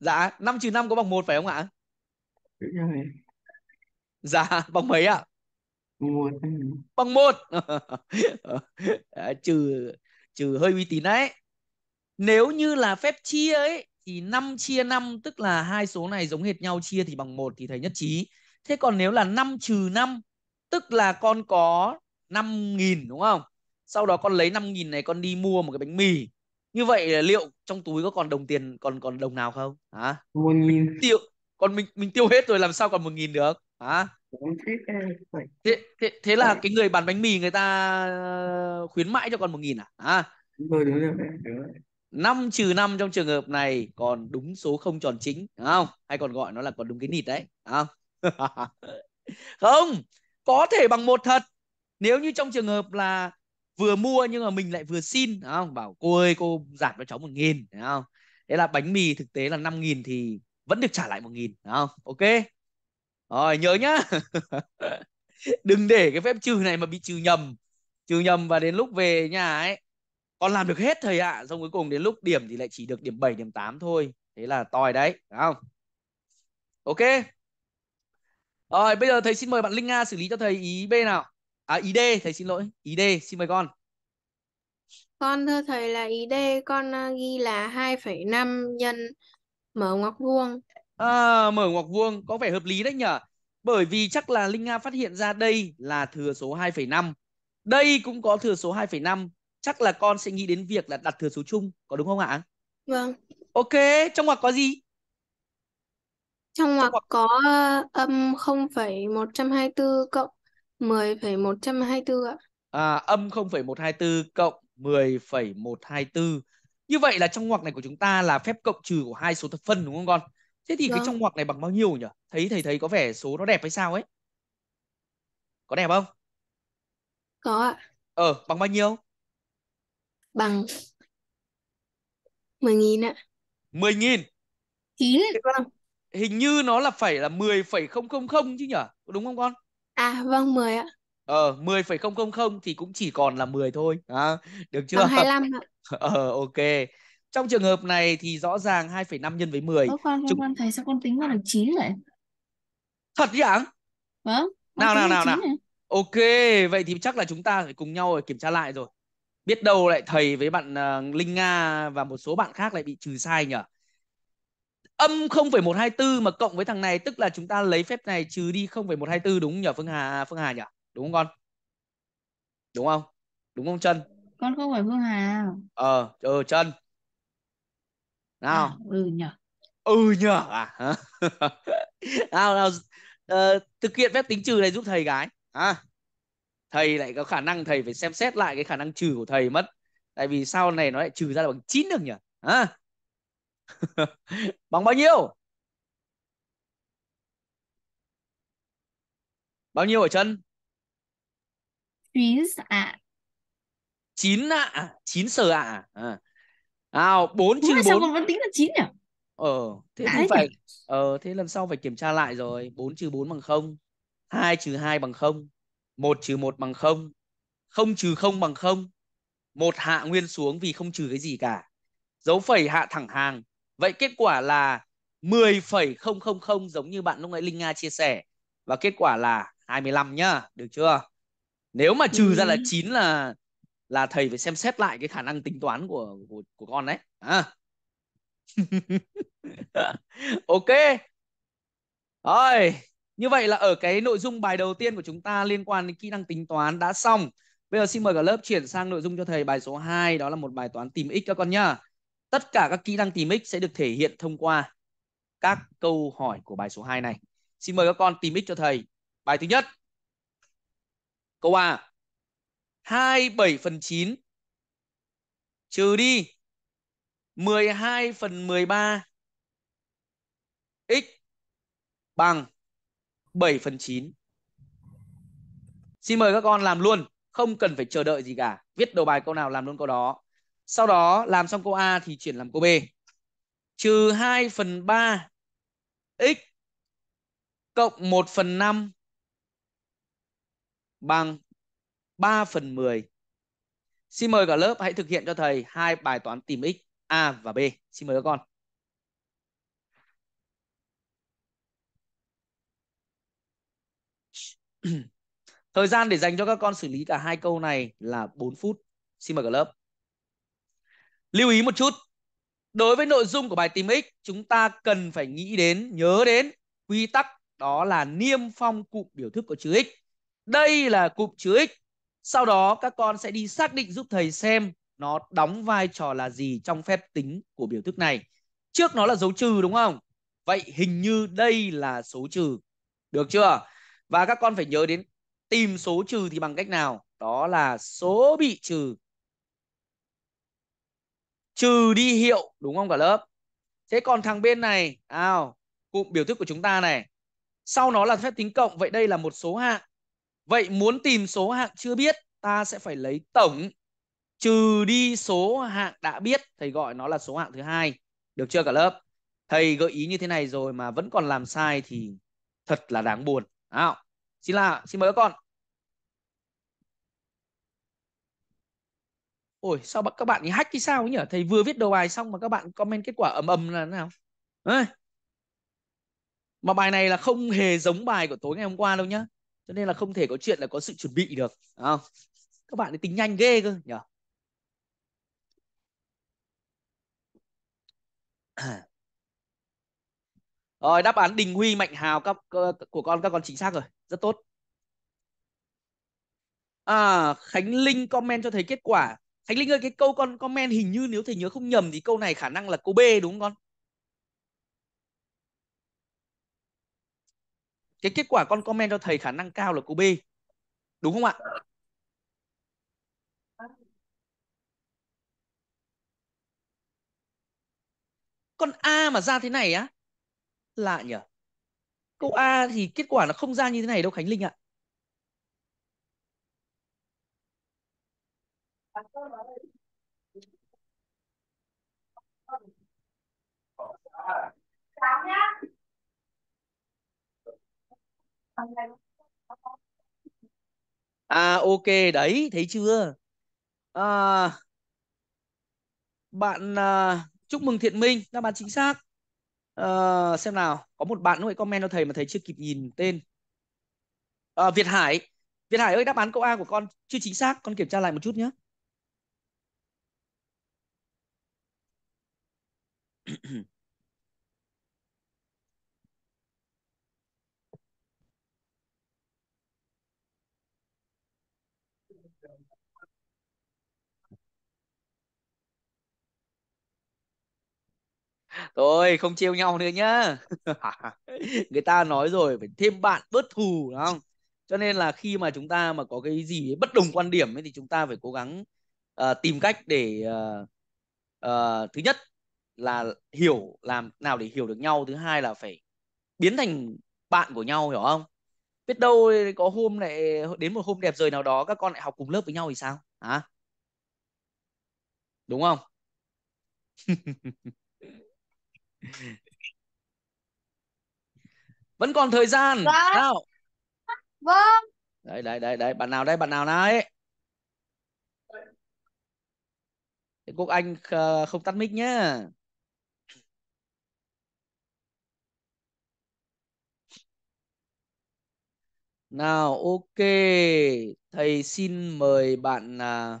[SPEAKER 1] Dạ, 5 trừ 5 có bằng 1 phải không ạ? Đúng rồi. Dạ, bằng mấy ạ? Một. Bằng 1. à, [laughs] trừ trừ hơi uy tín đấy. Nếu như là phép chia ấy thì 5 chia 5 tức là hai số này giống hệt nhau chia thì bằng một thì thầy nhất trí. Thế còn nếu là 5 trừ 5 tức là con có 5.000 đúng không? Sau đó con lấy 5.000 này con đi mua một cái bánh mì. Như vậy là liệu trong túi có còn đồng tiền còn còn đồng nào không? Hả? Một nghìn. Tiêu, còn mình mình tiêu hết rồi làm sao còn một nghìn được? Hả? Thế, thế, thế là cái người bán bánh mì người ta ờ, khuyến mãi cho con một nghìn à? À? Đúng rồi, đúng rồi, đúng rồi. 5 trừ 5 trong trường hợp này còn đúng số không tròn chính đúng không? Hay còn gọi nó là còn đúng cái nịt đấy đúng không? [laughs] không, có thể bằng một thật. Nếu như trong trường hợp là vừa mua nhưng mà mình lại vừa xin đúng không? Bảo cô ơi cô giảm cho cháu một nghìn đúng không? Thế là bánh mì thực tế là 5 nghìn thì vẫn được trả lại một nghìn đúng không? Ok. Rồi nhớ nhá. [laughs] Đừng để cái phép trừ này mà bị trừ nhầm. Trừ nhầm và đến lúc về nhà ấy con làm được hết thầy ạ à. xong cuối cùng đến lúc điểm thì lại chỉ được điểm 7, điểm 8 thôi thế là tòi đấy đúng không ok rồi bây giờ thầy xin mời bạn Linh Nga xử lý cho thầy ý B nào à ý D thầy xin lỗi ý D xin mời con con thưa thầy là ý D con à, ghi là 2,5 nhân mở ngoặc vuông à, mở ngoặc vuông có vẻ hợp lý đấy nhở bởi vì chắc là Linh Nga phát hiện ra đây là thừa số 2,5 đây cũng có thừa số 2,5 chắc là con sẽ nghĩ đến việc là đặt thừa số chung có đúng không ạ vâng ok trong ngoặc có gì trong ngoặc có âm 0,124 cộng 10,124 ạ. À, âm 0,124 cộng 10,124. Như vậy là trong ngoặc này của chúng ta là phép cộng trừ của hai số thập phân đúng không con? Thế thì Vâng. cái trong ngoặc này bằng bao nhiêu nhỉ? Thấy thầy thấy có vẻ số nó đẹp hay sao ấy? Có đẹp không? Có ạ. Ờ, bằng bao nhiêu? bằng 10.000 ạ. 10.000? 9 vâng. Hình như nó là phải là 10,000 chứ nhỉ Đúng không con? À vâng 10 ạ. Ờ 10,000 thì cũng chỉ còn là 10 thôi. À, được chưa? Bằng 25 ạ. [laughs] Ờ ok. Trong trường hợp này thì rõ ràng 2,5 nhân với 10. Ơ con, con, Chúng... con thầy sao con tính ra được 9 vậy? Thật vậy ạ? Vâng. Nào nào nào nào. Này. Ok, vậy thì chắc là chúng ta phải cùng nhau kiểm tra lại rồi biết đâu lại thầy với bạn ờ, Linh Nga và một số bạn khác lại bị trừ sai nhở âm 0,124 mà cộng với thằng này tức là chúng ta lấy phép này trừ đi 0,124 đúng nhở Phương Hà Phương Hà nhở đúng không con đúng không đúng không chân con không phải Phương Hà ờ ờ chân nào à, ừ nhở ừ nhở à [laughs] nào nào uh, thực hiện phép tính trừ này giúp thầy gái à thầy lại có khả năng thầy phải xem xét lại cái khả năng trừ của thầy mất tại vì sau này nó lại trừ ra là bằng 9 được nhỉ à? [laughs] bằng bao nhiêu bao nhiêu ở chân chín ạ chín ạ chín sờ ạ à. nào bốn trừ bốn sao vẫn tính là chín nhỉ ờ thế Đấy phải nhỉ? ờ thế lần sau phải kiểm tra lại rồi bốn trừ bốn bằng không hai trừ hai bằng không 1 trừ 1 bằng 0, 0 trừ 0 bằng 0, 1 hạ nguyên xuống vì không trừ cái gì cả. Dấu phẩy hạ thẳng hàng. Vậy kết quả là 10,000 giống như bạn lúc nãy Linh Nga chia sẻ. Và kết quả là 25 nhá, được chưa? Nếu mà trừ ừ. ra là 9 ừ. là là thầy phải xem xét lại cái khả năng tính toán của của, của con đấy. À. [laughs] ok. Rồi, như vậy là ở cái nội dung bài đầu tiên của chúng ta liên quan đến kỹ năng tính toán đã xong. Bây giờ xin mời cả lớp chuyển sang nội dung cho thầy bài số 2, đó là một bài toán tìm x các con nhá. Tất cả các kỹ năng tìm x sẽ được thể hiện thông qua các câu hỏi của bài số 2 này. Xin mời các con tìm x cho thầy. Bài thứ nhất. Câu A. Hai bảy phần chín trừ đi 12 phần 13 x bằng 7 phần 9. Xin mời các con làm luôn, không cần phải chờ đợi gì cả. Viết đầu bài câu nào làm luôn câu đó. Sau đó làm xong câu A thì chuyển làm câu B. Trừ 2 phần 3 x cộng 1 phần 5 bằng 3 phần 10. Xin mời cả lớp hãy thực hiện cho thầy hai bài toán tìm x A và B. Xin mời các con. [clears throat] Thời gian để dành cho các con xử lý cả hai câu này là 4 phút. Xin mời cả lớp. Lưu ý một chút. Đối với nội dung của bài tìm x, chúng ta cần phải nghĩ đến, nhớ đến quy tắc đó là niêm phong cụm biểu thức có chữ x. Đây là cụm chữ x. Sau đó các con sẽ đi xác định giúp thầy xem nó đóng vai trò là gì trong phép tính của biểu thức này. Trước nó là dấu trừ đúng không? Vậy hình như đây là số trừ. Được chưa? và các con phải nhớ đến tìm số trừ thì bằng cách nào đó là số bị trừ trừ đi hiệu đúng không cả lớp thế còn thằng bên này ao cụm biểu thức của chúng ta này sau nó là phép tính cộng vậy đây là một số hạng vậy muốn tìm số hạng chưa biết ta sẽ phải lấy tổng trừ đi số hạng đã biết thầy gọi nó là số hạng thứ hai được chưa cả lớp thầy gợi ý như thế này rồi mà vẫn còn làm sai thì thật là đáng buồn nào xin là xin mời các con ôi sao các bạn ấy hack cái sao ấy nhỉ thầy vừa viết đầu bài xong mà các bạn comment kết quả ầm ầm là thế nào Ê. mà bài này là không hề giống bài của tối ngày hôm qua đâu nhá cho nên là không thể có chuyện là có sự chuẩn bị được à, các bạn ấy tính nhanh ghê cơ nhỉ [clears throat] à, rồi đáp án Đình Huy Mạnh Hào các của con các con chính xác rồi. Rất tốt. À, Khánh Linh comment cho thấy kết quả. Khánh Linh ơi cái câu con comment hình như nếu thầy nhớ không nhầm thì câu này khả năng là câu B đúng không con? Cái kết quả con comment cho thầy khả năng cao là câu B. Đúng không ạ? Con A mà ra thế này á lạ nhỉ câu a thì kết quả nó không ra như thế này đâu khánh linh ạ À ok đấy thấy chưa à, Bạn à, chúc mừng Thiện Minh đáp án chính xác uh, xem nào có một bạn lúc ấy comment cho thầy mà thầy chưa kịp nhìn tên uh, Việt Hải Việt Hải ơi đáp án câu A của con chưa chính xác con kiểm tra lại một chút nhé [clears throat] thôi không trêu nhau nữa nhá [laughs] người ta nói rồi phải thêm bạn bớt thù đúng không cho nên là khi mà chúng ta mà có cái gì bất đồng quan điểm ấy thì chúng ta phải cố gắng uh, tìm cách để uh, uh, thứ nhất là hiểu làm nào để hiểu được nhau thứ hai là phải biến thành bạn của nhau hiểu không biết đâu có hôm lại đến một hôm đẹp trời nào đó các con lại học cùng lớp với nhau thì sao hả đúng không [laughs] vẫn còn thời gian vâng. Dạ. nào vâng đấy đấy đấy đấy bạn nào đây bạn nào này Thế quốc anh ờ, không tắt mic nhé nào ok thầy xin mời bạn à,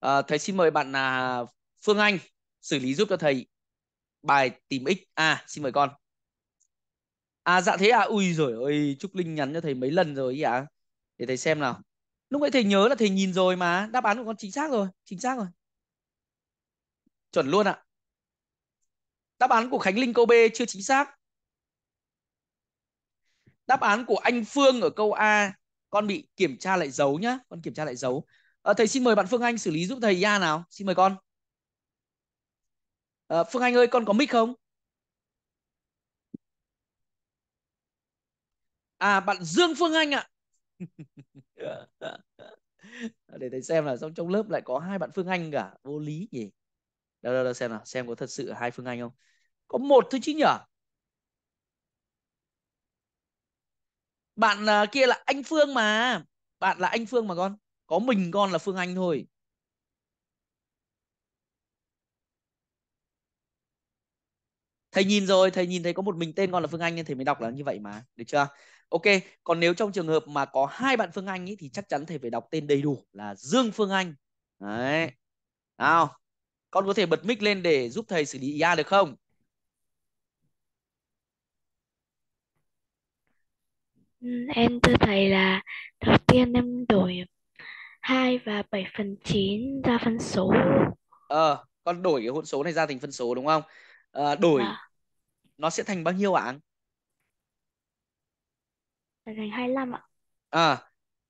[SPEAKER 1] à thầy xin mời bạn là phương anh xử lý giúp cho thầy bài tìm x à xin mời con à dạ thế à ui rồi ơi trúc linh nhắn cho thầy mấy lần rồi ý ạ à? để thầy xem nào lúc ấy thầy nhớ là thầy nhìn rồi mà đáp án của con chính xác rồi chính xác rồi chuẩn luôn ạ đáp án của khánh linh câu b chưa chính xác đáp án của anh phương ở câu a con bị kiểm tra lại dấu nhá con kiểm tra lại dấu à, thầy xin mời bạn phương anh xử lý giúp thầy ra nào xin mời con Ờ, Phương Anh ơi con có mic không à bạn Dương Phương Anh ạ à. [laughs] để thấy xem là trong trong lớp lại có hai bạn Phương Anh cả vô lý gì đâu đâu đâu xem nào xem có thật sự hai Phương Anh không có một thôi chứ nhở bạn à, kia là anh Phương mà bạn là anh Phương mà con có mình con là Phương Anh thôi thầy nhìn rồi thầy nhìn thấy có một mình tên con là phương anh nên thầy mới đọc là như vậy mà được chưa ok còn nếu trong trường hợp mà có hai bạn phương anh ấy, thì chắc chắn thầy phải đọc tên đầy đủ là dương phương anh đấy nào con có thể bật mic lên để giúp thầy xử lý IA được không Em thưa thầy là đầu tiên em đổi 2 và 7 phần 9 ra phân số. Ờ, con đổi cái hỗn số này ra thành phân số đúng không? uh, đổi à. nó sẽ thành bao nhiêu ạ? Thành ờ, 25 ạ. À,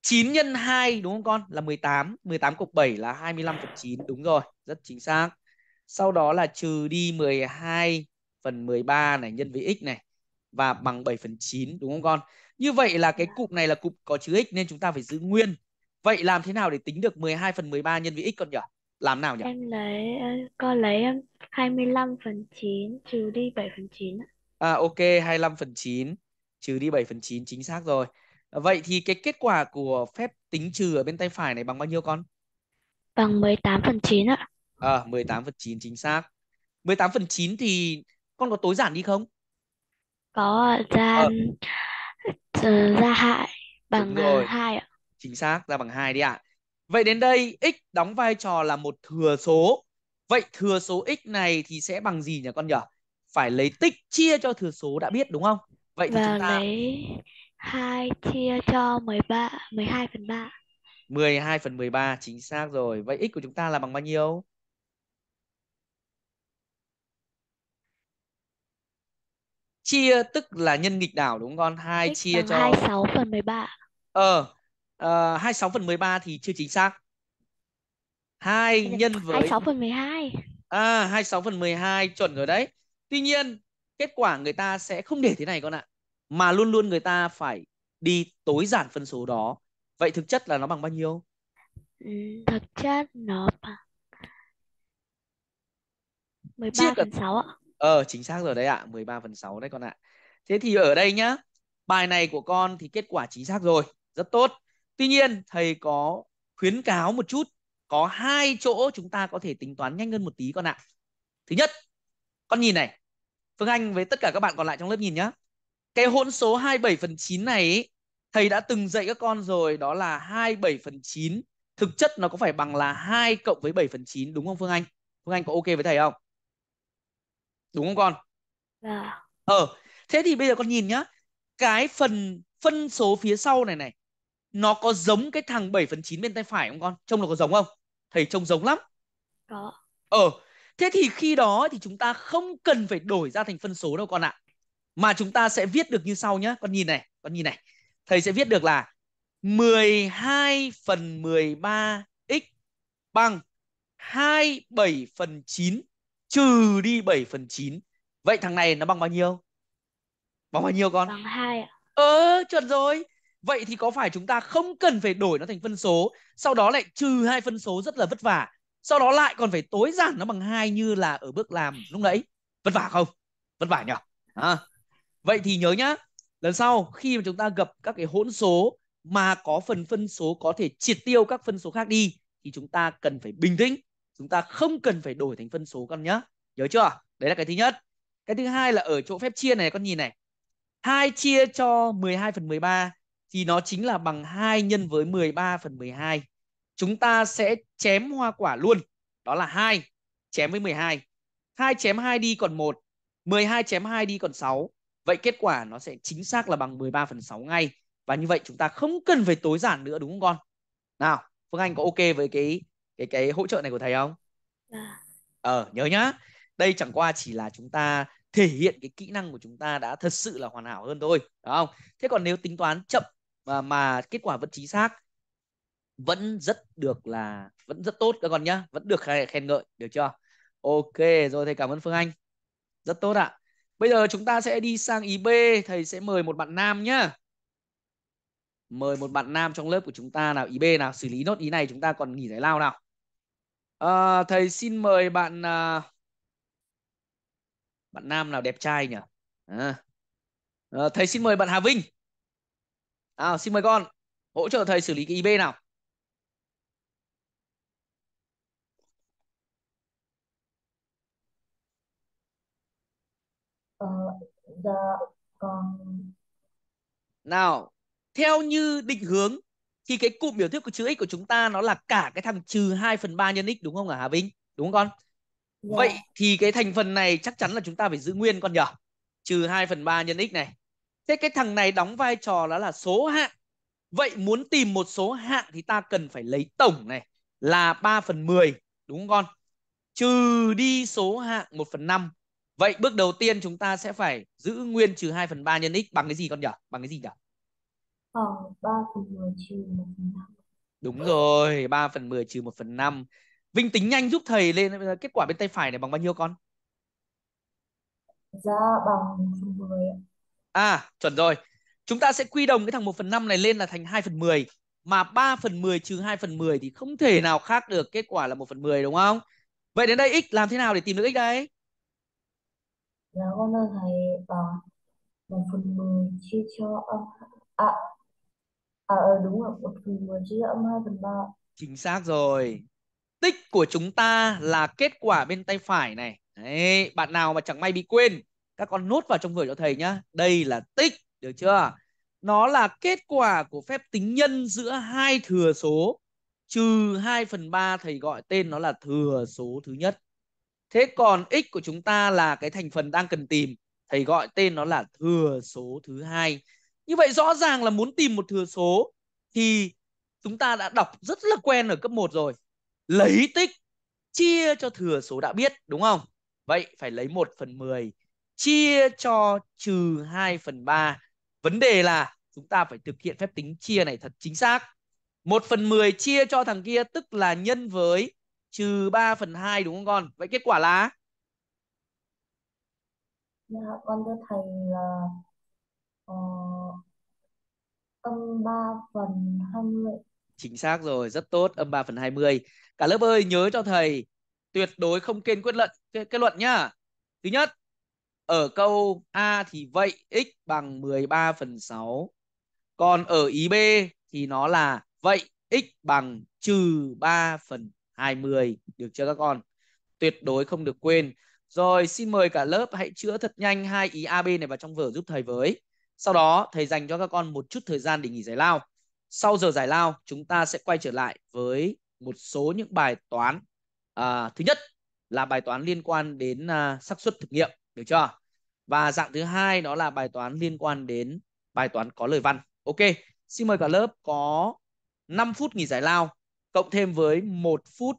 [SPEAKER 1] 9 nhân 2 đúng không con? Là 18, 18 cộng 7 là 25 cộng 9 đúng rồi, rất chính xác. Sau đó là trừ đi 12 phần 13 này nhân với x này và bằng 7 phần 9 đúng không con? Như vậy là cái dạ. cụm này là cụm có chứa x nên chúng ta phải giữ nguyên. Vậy làm thế nào để tính được 12 phần 13 nhân với x con nhỉ? làm nào nhỉ em lấy ờ, con lấy 25 phần 9 trừ đi 7 phần 9 à ok 25 phần 9 trừ đi 7 phần 9 chính xác rồi vậy thì cái kết quả của phép tính trừ ở bên tay phải này bằng bao nhiêu con bằng 18 phần 9 ạ à, 18 phần 9 chính xác 18 phần 9 thì con có tối giản đi không có ra à. Ờ. hại bằng 2 ờ, ạ chính xác ra bằng 2 đi ạ à. Vậy đến đây x đóng vai trò là một thừa số. Vậy thừa số x này thì sẽ bằng gì nhỉ con nhỉ? Phải lấy tích chia cho thừa số đã biết đúng không? Vậy thì Và chúng ta lấy 2 chia cho 13 12 phần 3. 12 phần 13 chính xác rồi. Vậy x của chúng ta là bằng bao nhiêu? Chia tức là nhân nghịch đảo đúng không con? 2 x chia cho 26 phần 13. Ờ, Ờ, uh, 26 phần 13 thì chưa chính xác. 2 nhân với 26 phần 12. À 26 phần 12 chuẩn rồi đấy. Tuy nhiên kết quả người ta sẽ không để thế này con ạ. Mà luôn luôn người ta phải đi tối giản phân số đó. Vậy thực chất là nó bằng bao nhiêu? Ừ, thực chất nó bằng 13 Chia phần cả... 6 ạ. Ờ chính xác rồi đấy ạ, 13 phần 6 đấy con ạ. Thế thì ở đây nhá, bài này của con thì kết quả chính xác rồi, rất tốt. Tuy nhiên thầy có khuyến cáo một chút có hai chỗ chúng ta có thể tính toán nhanh hơn một tí con ạ. Thứ nhất, con nhìn này. Phương Anh với tất cả các bạn còn lại trong lớp nhìn nhá. Cái hỗn số 27 phần 9 này thầy đã từng dạy các con rồi đó là 27 phần 9. Thực chất nó có phải bằng là 2 cộng với 7 phần 9 đúng không Phương Anh? Phương Anh có ok với thầy không? Đúng không con? Dạ. Ờ, thế thì bây giờ con nhìn nhá. Cái phần phân số phía sau này này nó có giống cái thằng 7 phần 9 bên tay phải không con trông nó có giống không thầy trông giống lắm có ờ thế thì khi đó thì chúng ta không cần phải đổi ra thành phân số đâu con ạ mà chúng ta sẽ viết được như sau nhé con nhìn này con nhìn này thầy sẽ viết được là 12 phần 13 x bằng 27 phần 9 trừ đi 7 phần 9. Vậy thằng này nó bằng bao nhiêu? Bằng bao nhiêu con? Bằng 2 ạ. Ờ, chuẩn rồi vậy thì có phải chúng ta không cần phải đổi nó thành phân số sau đó lại trừ hai phân số rất là vất vả sau đó lại còn phải tối giản nó bằng hai như là ở bước làm lúc nãy vất vả không vất vả nhỉ à. vậy thì nhớ nhá lần sau khi mà chúng ta gặp các cái hỗn số mà có phần phân số có thể triệt tiêu các phân số khác đi thì chúng ta cần phải bình tĩnh chúng ta không cần phải đổi thành phân số con nhá nhớ chưa đấy là cái thứ nhất cái thứ hai là ở chỗ phép chia này con nhìn này 2 chia cho 12 phần 13 thì nó chính là bằng 2 nhân với 13 phần 12. Chúng ta sẽ chém hoa quả luôn. Đó là 2 chém với 12. 2 chém 2 đi còn 1. 12 chém 2 đi còn 6. Vậy kết quả nó sẽ chính xác là bằng 13 phần 6 ngay. Và như vậy chúng ta không cần phải tối giản nữa đúng không con? Nào, Phương Anh có ok với cái cái cái hỗ trợ này của thầy không? Dạ. Ờ, nhớ nhá. Đây chẳng qua chỉ là chúng ta thể hiện cái kỹ năng của chúng ta đã thật sự là hoàn hảo hơn thôi, đúng không? Thế còn nếu tính toán chậm mà mà kết quả vẫn chính xác vẫn rất được là vẫn rất tốt các con nhá vẫn được khen ngợi được chưa ok rồi thầy cảm ơn phương anh rất tốt ạ bây giờ chúng ta sẽ đi sang ý b thầy sẽ mời một bạn nam nhá mời một bạn nam trong lớp của chúng ta nào ý b nào xử lý nốt ý này chúng ta còn nghỉ giải lao nào à, thầy xin mời bạn à, bạn nam nào đẹp trai nhỉ à, à, thầy xin mời bạn hà vinh nào xin mời con hỗ trợ thầy xử lý cái ib nào ờ, nào theo như định hướng thì cái cụm biểu thức của chữ x của chúng ta nó là cả cái thằng trừ 2 phần 3 nhân x đúng không ạ Hà Vinh? Đúng không con? Yeah. Dạ. Vậy thì cái thành phần này chắc chắn là chúng ta phải giữ nguyên con nhỉ? Trừ 2 phần 3 nhân x này Thế cái thằng này đóng vai trò đó là số hạng. Vậy muốn tìm một số hạng thì ta cần phải lấy tổng này là 3 phần 10. Đúng không con? Trừ đi số hạng 1 phần 5. Vậy bước đầu tiên chúng ta sẽ phải giữ nguyên trừ 2 phần 3 nhân x bằng cái gì con nhỉ? Bằng cái gì nhỉ? Ờ, 3 phần 10 trừ 1 phần 5. Đúng rồi, 3 phần 10 trừ 1 phần 5. Vinh tính nhanh giúp thầy lên kết quả bên tay phải này bằng bao nhiêu con? Dạ bằng 10 À, chuẩn rồi. Chúng ta sẽ quy đồng cái thằng 1 phần 5 này lên là thành 2 phần 10. Mà 3 phần 10 trừ 2 phần 10 thì không thể nào khác được kết quả là 1 phần 10 đúng không? Vậy đến đây x làm thế nào để tìm được x đây? Dạ con ơi thầy à, 1 phần 10 chia cho âm à, à ờ, đúng rồi 1 phần 10 chia cho âm 2 phần 3. Chính xác rồi. Tích của chúng ta là kết quả bên tay phải này. Đấy, bạn nào mà chẳng may bị quên các con nốt vào trong người cho thầy nhá đây là tích được chưa nó là kết quả của phép tính nhân giữa hai thừa số trừ 2 phần 3 thầy gọi tên nó là thừa số thứ nhất. Thế còn x của chúng ta là cái thành phần đang cần tìm, thầy gọi tên nó là thừa số thứ hai. Như vậy rõ ràng là muốn tìm một thừa số thì chúng ta đã đọc rất là quen ở cấp 1 rồi. Lấy tích chia cho thừa số đã biết đúng không? Vậy phải lấy 1 phần 10 chia cho trừ 2 phần 3. Vấn đề là chúng ta phải thực hiện phép tính chia này thật chính xác. 1 phần 10 chia cho thằng kia tức là nhân với trừ 3 phần 2 đúng không con? Vậy kết quả là? Dạ, con cho thầy là uh, âm 3 phần 20. Chính xác rồi, rất tốt, âm 3 phần 20. Cả lớp ơi, nhớ cho thầy tuyệt đối không kiên quyết luận kết luận nhá. Thứ nhất, ở câu A thì vậy x bằng 13 phần 6. Còn ở ý B thì nó là vậy x bằng trừ 3 phần 20. Được chưa các con? Tuyệt đối không được quên. Rồi xin mời cả lớp hãy chữa thật nhanh hai ý AB này vào trong vở giúp thầy với. Sau đó thầy dành cho các con một chút thời gian để nghỉ giải lao. Sau giờ giải lao chúng ta sẽ quay trở lại với một số những bài toán. À, thứ nhất là bài toán liên quan đến à, xác suất thực nghiệm được chưa và dạng thứ hai đó là bài toán liên quan đến bài toán có lời văn ok xin mời cả lớp có 5 phút nghỉ giải lao cộng thêm với một phút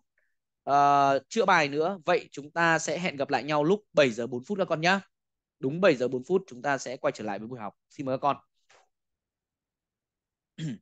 [SPEAKER 1] uh, chữa bài nữa vậy chúng ta sẽ hẹn gặp lại nhau lúc 7 giờ 4 phút các con nhé đúng 7 giờ 4 phút chúng ta sẽ quay trở lại với buổi học xin mời các con [clears throat]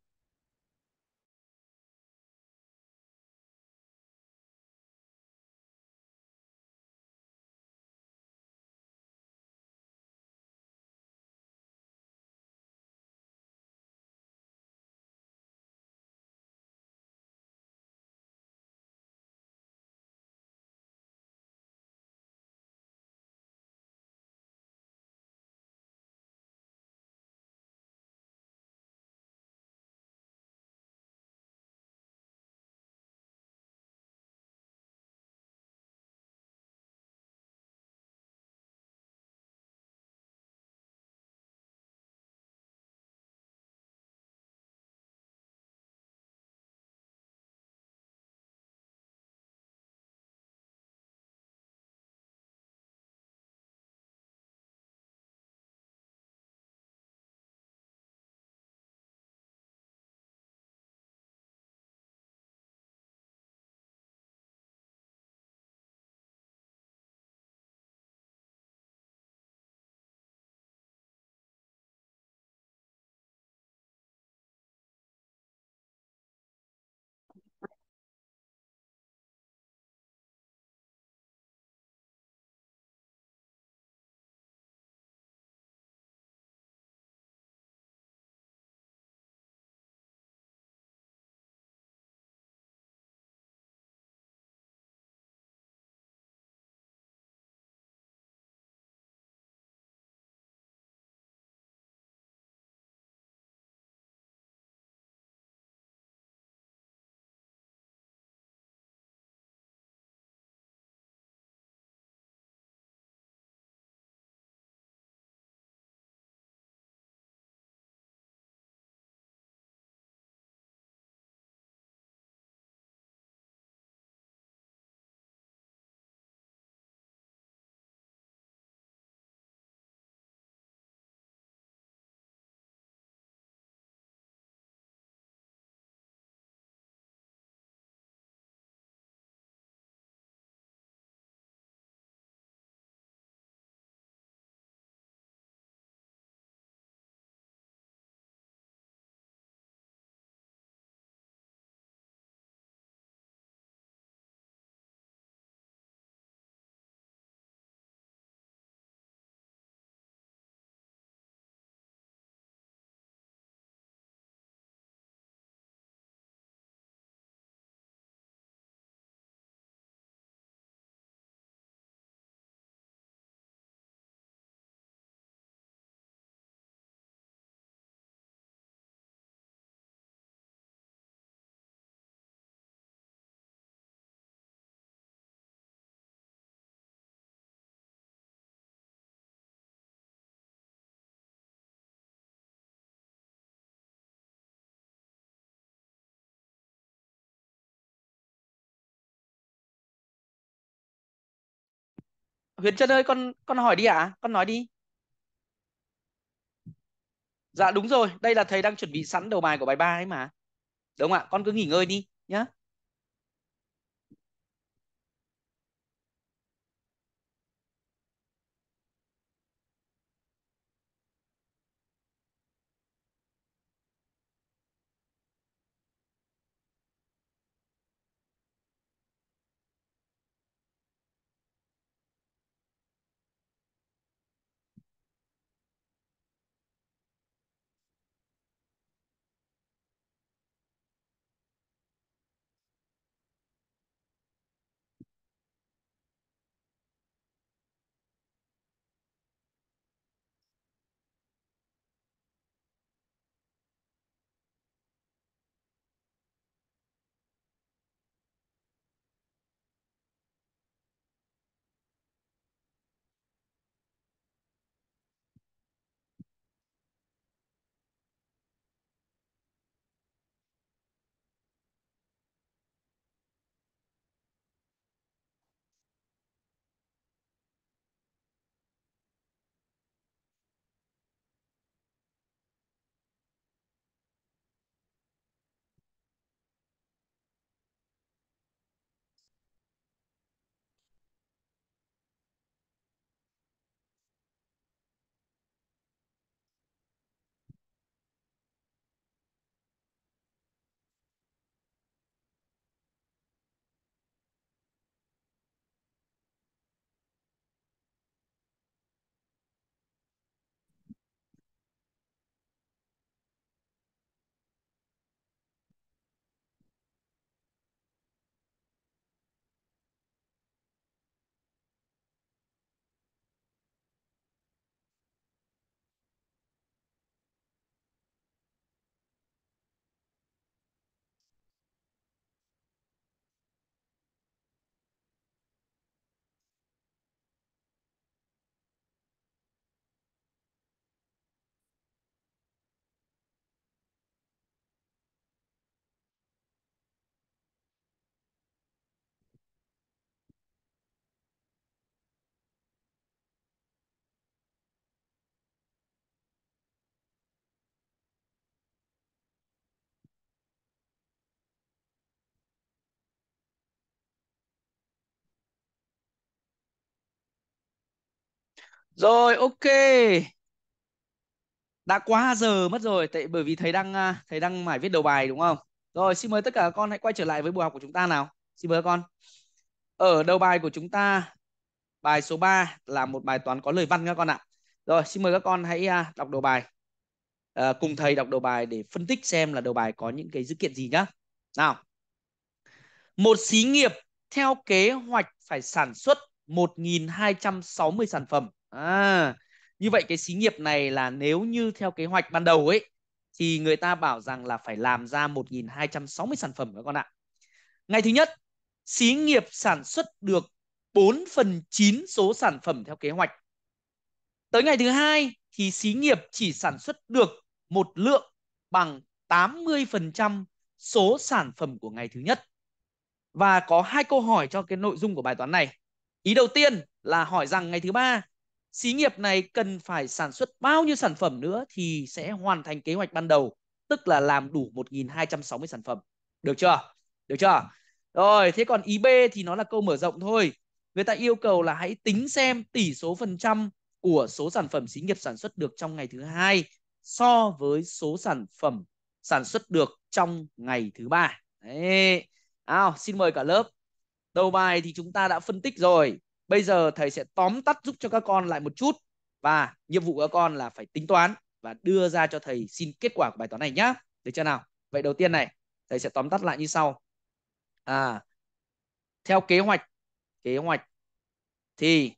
[SPEAKER 1] Huyền Trân ơi con con hỏi đi ạ, à? con nói đi. Dạ đúng rồi, đây là thầy đang chuẩn bị sẵn đầu bài của bài 3 ấy mà. Đúng không ạ? Con cứ nghỉ ngơi đi nhá. Rồi ok. Đã quá giờ mất rồi tại bởi vì thầy đang à, thầy đang mải viết đầu bài đúng không? Rồi xin mời tất cả các con hãy quay trở lại với buổi học của chúng ta nào. Xin mời các con. Ở đầu bài của chúng ta bài số 3 là một bài toán có lời văn các con ạ. Rồi xin mời các con hãy à, đọc đầu bài. À, cùng thầy đọc đầu bài để phân tích xem là đầu bài có những cái dữ kiện gì nhá. Nào. Một xí nghiệp theo kế hoạch phải sản xuất 1.260 sản phẩm à như vậy cái xí nghiệp này là nếu như theo kế hoạch ban đầu ấy thì người ta bảo rằng là phải làm ra 1.260 sản phẩm các con ạ. Ngày thứ nhất, xí nghiệp sản xuất được 4 phần 9 số sản phẩm theo kế hoạch. Tới ngày thứ hai thì xí nghiệp chỉ sản xuất được một lượng bằng 80% số sản phẩm của ngày thứ nhất. Và có hai câu hỏi cho cái nội dung của bài toán này. Ý đầu tiên là hỏi rằng ngày thứ ba xí nghiệp này cần phải sản xuất bao nhiêu sản phẩm nữa thì sẽ hoàn thành kế hoạch ban đầu, tức là làm đủ 1260 sản phẩm. Được chưa? Được chưa? Rồi, thế còn ý B thì nó là câu mở rộng thôi. Người ta yêu cầu là hãy tính xem tỷ số phần trăm của số sản phẩm xí nghiệp sản xuất được trong ngày thứ hai so với số sản phẩm sản xuất được trong ngày thứ ba. Đấy. À, xin mời cả lớp. Đầu bài thì chúng ta đã phân tích rồi. Bây giờ thầy sẽ tóm tắt giúp cho các con lại một chút và nhiệm vụ của các con là phải tính toán và đưa ra cho thầy xin kết quả của bài toán này nhá. Được chưa nào? Vậy đầu tiên này, thầy sẽ tóm tắt lại như sau. À, theo kế hoạch, kế hoạch thì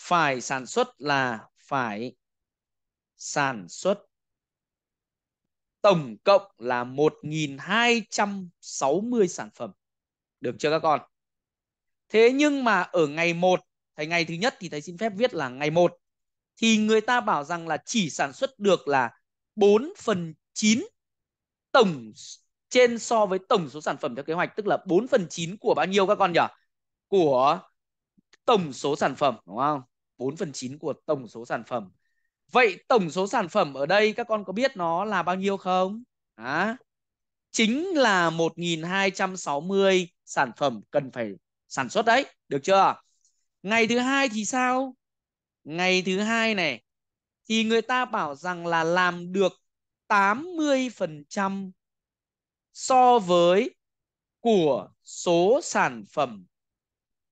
[SPEAKER 1] phải sản xuất là phải sản xuất tổng cộng là 1.260 sản phẩm. Được chưa các con? thế nhưng mà ở ngày 1 thầy ngày thứ nhất thì thầy xin phép viết là ngày 1 thì người ta bảo rằng là chỉ sản xuất được là 4 phần 9 tổng trên so với tổng số sản phẩm theo kế hoạch tức là 4 phần 9 của bao nhiêu các con nhỉ? Của tổng số sản phẩm đúng không? 4 phần 9 của tổng số sản phẩm. Vậy tổng số sản phẩm ở đây các con có biết nó là bao nhiêu không? À, chính là 1.260 sản phẩm cần phải sản xuất đấy được chưa ngày thứ hai thì sao ngày thứ hai này thì người ta bảo rằng là làm được 80% so với của số sản phẩm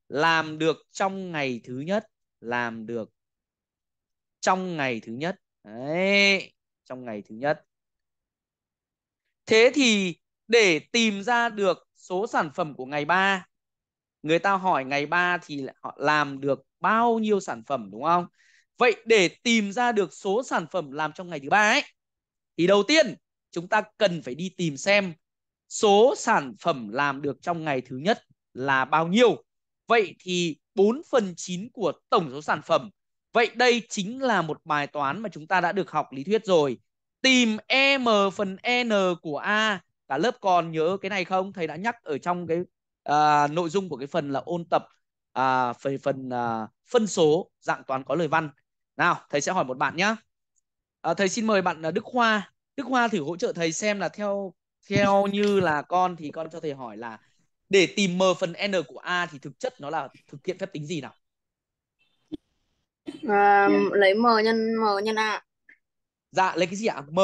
[SPEAKER 1] làm được trong ngày thứ nhất làm được trong ngày thứ nhất đấy trong ngày thứ nhất thế thì để tìm ra được số sản phẩm của ngày 3 người ta hỏi ngày 3 thì họ làm được bao nhiêu sản phẩm đúng không vậy để tìm ra được số sản phẩm làm trong ngày thứ ba ấy thì đầu tiên chúng ta cần phải đi tìm xem số sản phẩm làm được trong ngày thứ nhất là bao nhiêu vậy thì 4 phần 9 của tổng số sản phẩm vậy đây chính là một bài toán mà chúng ta đã được học lý thuyết rồi tìm e m phần n của a cả lớp còn nhớ cái này không thầy đã nhắc ở trong cái à, nội dung của cái phần là ôn tập à, về phần à, phân số dạng toán có lời văn nào thầy sẽ hỏi một bạn nhé à, thầy xin mời bạn à, Đức Hoa Đức Hoa thử hỗ trợ thầy xem là theo theo như là con thì con cho thầy hỏi là để tìm m phần n của a thì thực chất nó là thực hiện phép tính gì nào à, lấy m nhân m nhân a dạ lấy cái gì ạ m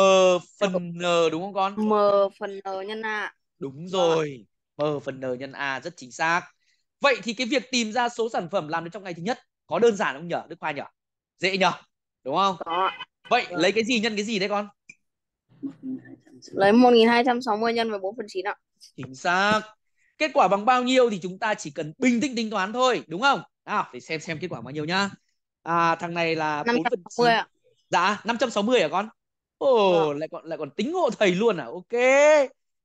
[SPEAKER 1] phần n đúng không con m phần n nhân a đúng rồi M phần N nhân A rất chính xác. Vậy thì cái việc tìm ra số sản phẩm làm được trong ngày thứ nhất có đơn giản không nhở Đức Khoa nhở? Dễ nhở? Đúng không? Đó. Vậy ừ. lấy cái gì nhân cái gì đấy con? Lấy 1260 nhân với 4 phần 9 ạ. Chính xác. Kết quả bằng bao nhiêu thì chúng ta chỉ cần bình tĩnh tính toán thôi, đúng không? Nào, để xem xem kết quả bao nhiêu nhá. À, thằng này là 4 phần 9. ạ. Dạ, 560 hả con? Ồ, oh, à. lại còn lại còn tính hộ thầy luôn à? Ok.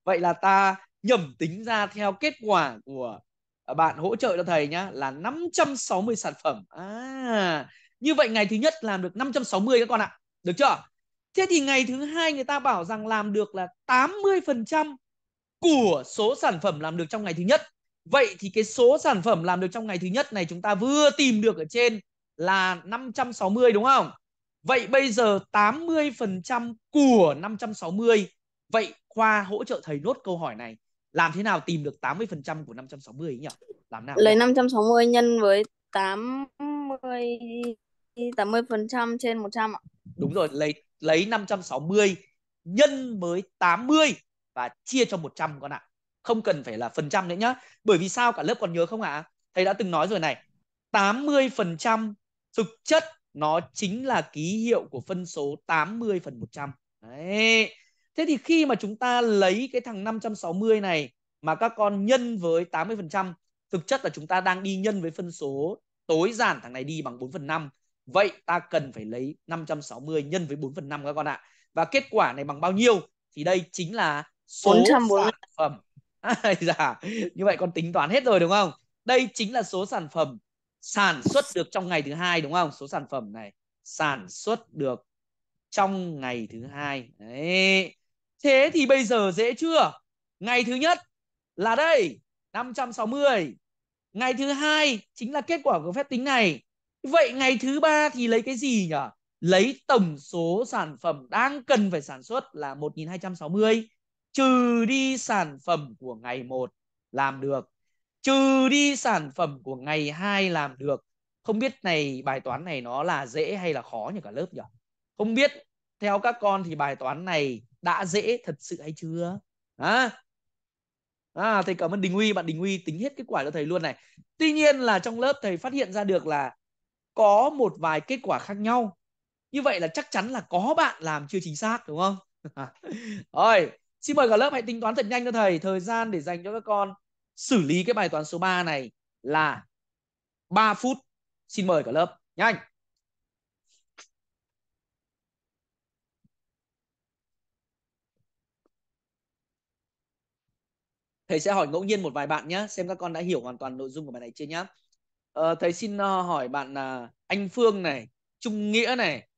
[SPEAKER 1] Vậy là ta nhẩm tính ra theo kết quả của à, bạn hỗ trợ cho thầy nhá là 560 sản phẩm. À, như vậy ngày thứ nhất làm được 560 các con ạ. Được chưa? Thế thì ngày thứ hai người ta bảo rằng làm được là 80% của số sản phẩm làm được trong ngày thứ nhất. Vậy thì cái số sản phẩm làm được trong ngày thứ nhất này chúng ta vừa tìm được ở trên là 560 đúng không? Vậy bây giờ 80% của 560. Vậy Khoa hỗ trợ thầy nốt câu hỏi này làm thế nào tìm được 80% của 560 ấy nhỉ? Làm nào? Lấy 560 nhân với 80 80% trên 100 ạ. Đúng rồi, lấy lấy 560 nhân với 80 và chia cho 100 con ạ. Không cần phải là phần trăm nữa nhá. Bởi vì sao cả lớp còn nhớ không ạ? À? Thầy đã từng nói rồi này. 80% thực chất nó chính là ký hiệu của phân số 80 phần 100. Đấy. Thế thì khi mà chúng ta lấy cái thằng 560 này mà các con nhân với 80%, thực chất là chúng ta đang đi nhân với phân số tối giản thằng này đi bằng 4 phần 5. Vậy ta cần phải lấy 560 nhân với 4 phần 5 các con ạ. Và kết quả này bằng bao nhiêu? Thì đây chính là số 440. sản phẩm. [laughs] dạ. Như vậy con tính toán hết rồi đúng không? Đây chính là số sản phẩm sản xuất được trong ngày thứ hai đúng không? Số sản phẩm này sản xuất được trong ngày thứ hai. Đấy. Thế thì bây giờ dễ chưa? Ngày thứ nhất là đây, 560. Ngày thứ hai chính là kết quả của phép tính này. Vậy ngày thứ ba thì lấy cái gì nhỉ? Lấy tổng số sản phẩm đang cần phải sản xuất là 1260 trừ đi sản phẩm của ngày 1 làm được. Trừ đi sản phẩm của ngày 2 làm được. Không biết này bài toán này nó là dễ hay là khó nhỉ cả lớp nhỉ? Không biết theo các con thì bài toán này đã dễ thật sự hay chưa à, à thầy cảm ơn đình huy bạn đình huy tính hết kết quả cho thầy luôn này tuy nhiên là trong lớp thầy phát hiện ra được là có một vài kết quả khác nhau như vậy là chắc chắn là có bạn làm chưa chính xác đúng không [laughs] rồi xin mời cả lớp hãy tính toán thật nhanh cho thầy thời gian để dành cho các con xử lý cái bài toán số 3 này là 3 phút xin mời cả lớp nhanh thầy sẽ hỏi ngẫu nhiên một vài bạn nhé xem các con đã hiểu hoàn toàn nội dung của bài này chưa nhé. ờ, thầy xin ờ, hỏi bạn là anh phương này trung nghĩa này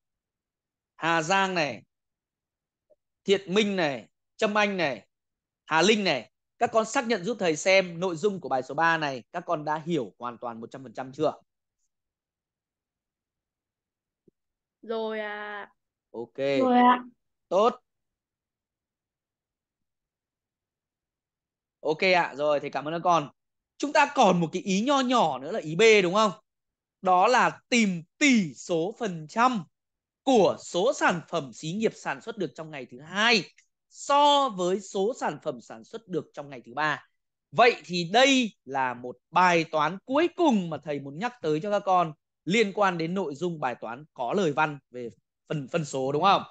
[SPEAKER 1] hà giang này thiện minh này trâm anh này hà linh này các con xác nhận giúp thầy xem nội dung của bài số 3 này các con đã hiểu hoàn toàn 100% chưa rồi ạ à. ok rồi ạ à. tốt ok ạ à, rồi thì cảm ơn các con chúng ta còn một cái ý nho nhỏ nữa là ý b đúng không đó là tìm tỷ số phần trăm của số sản phẩm xí nghiệp sản xuất được trong ngày thứ hai so với số sản phẩm sản xuất được trong ngày thứ ba vậy thì đây là một bài toán cuối cùng mà thầy muốn nhắc tới cho các con liên quan đến nội dung bài toán có lời văn về phần phân số đúng không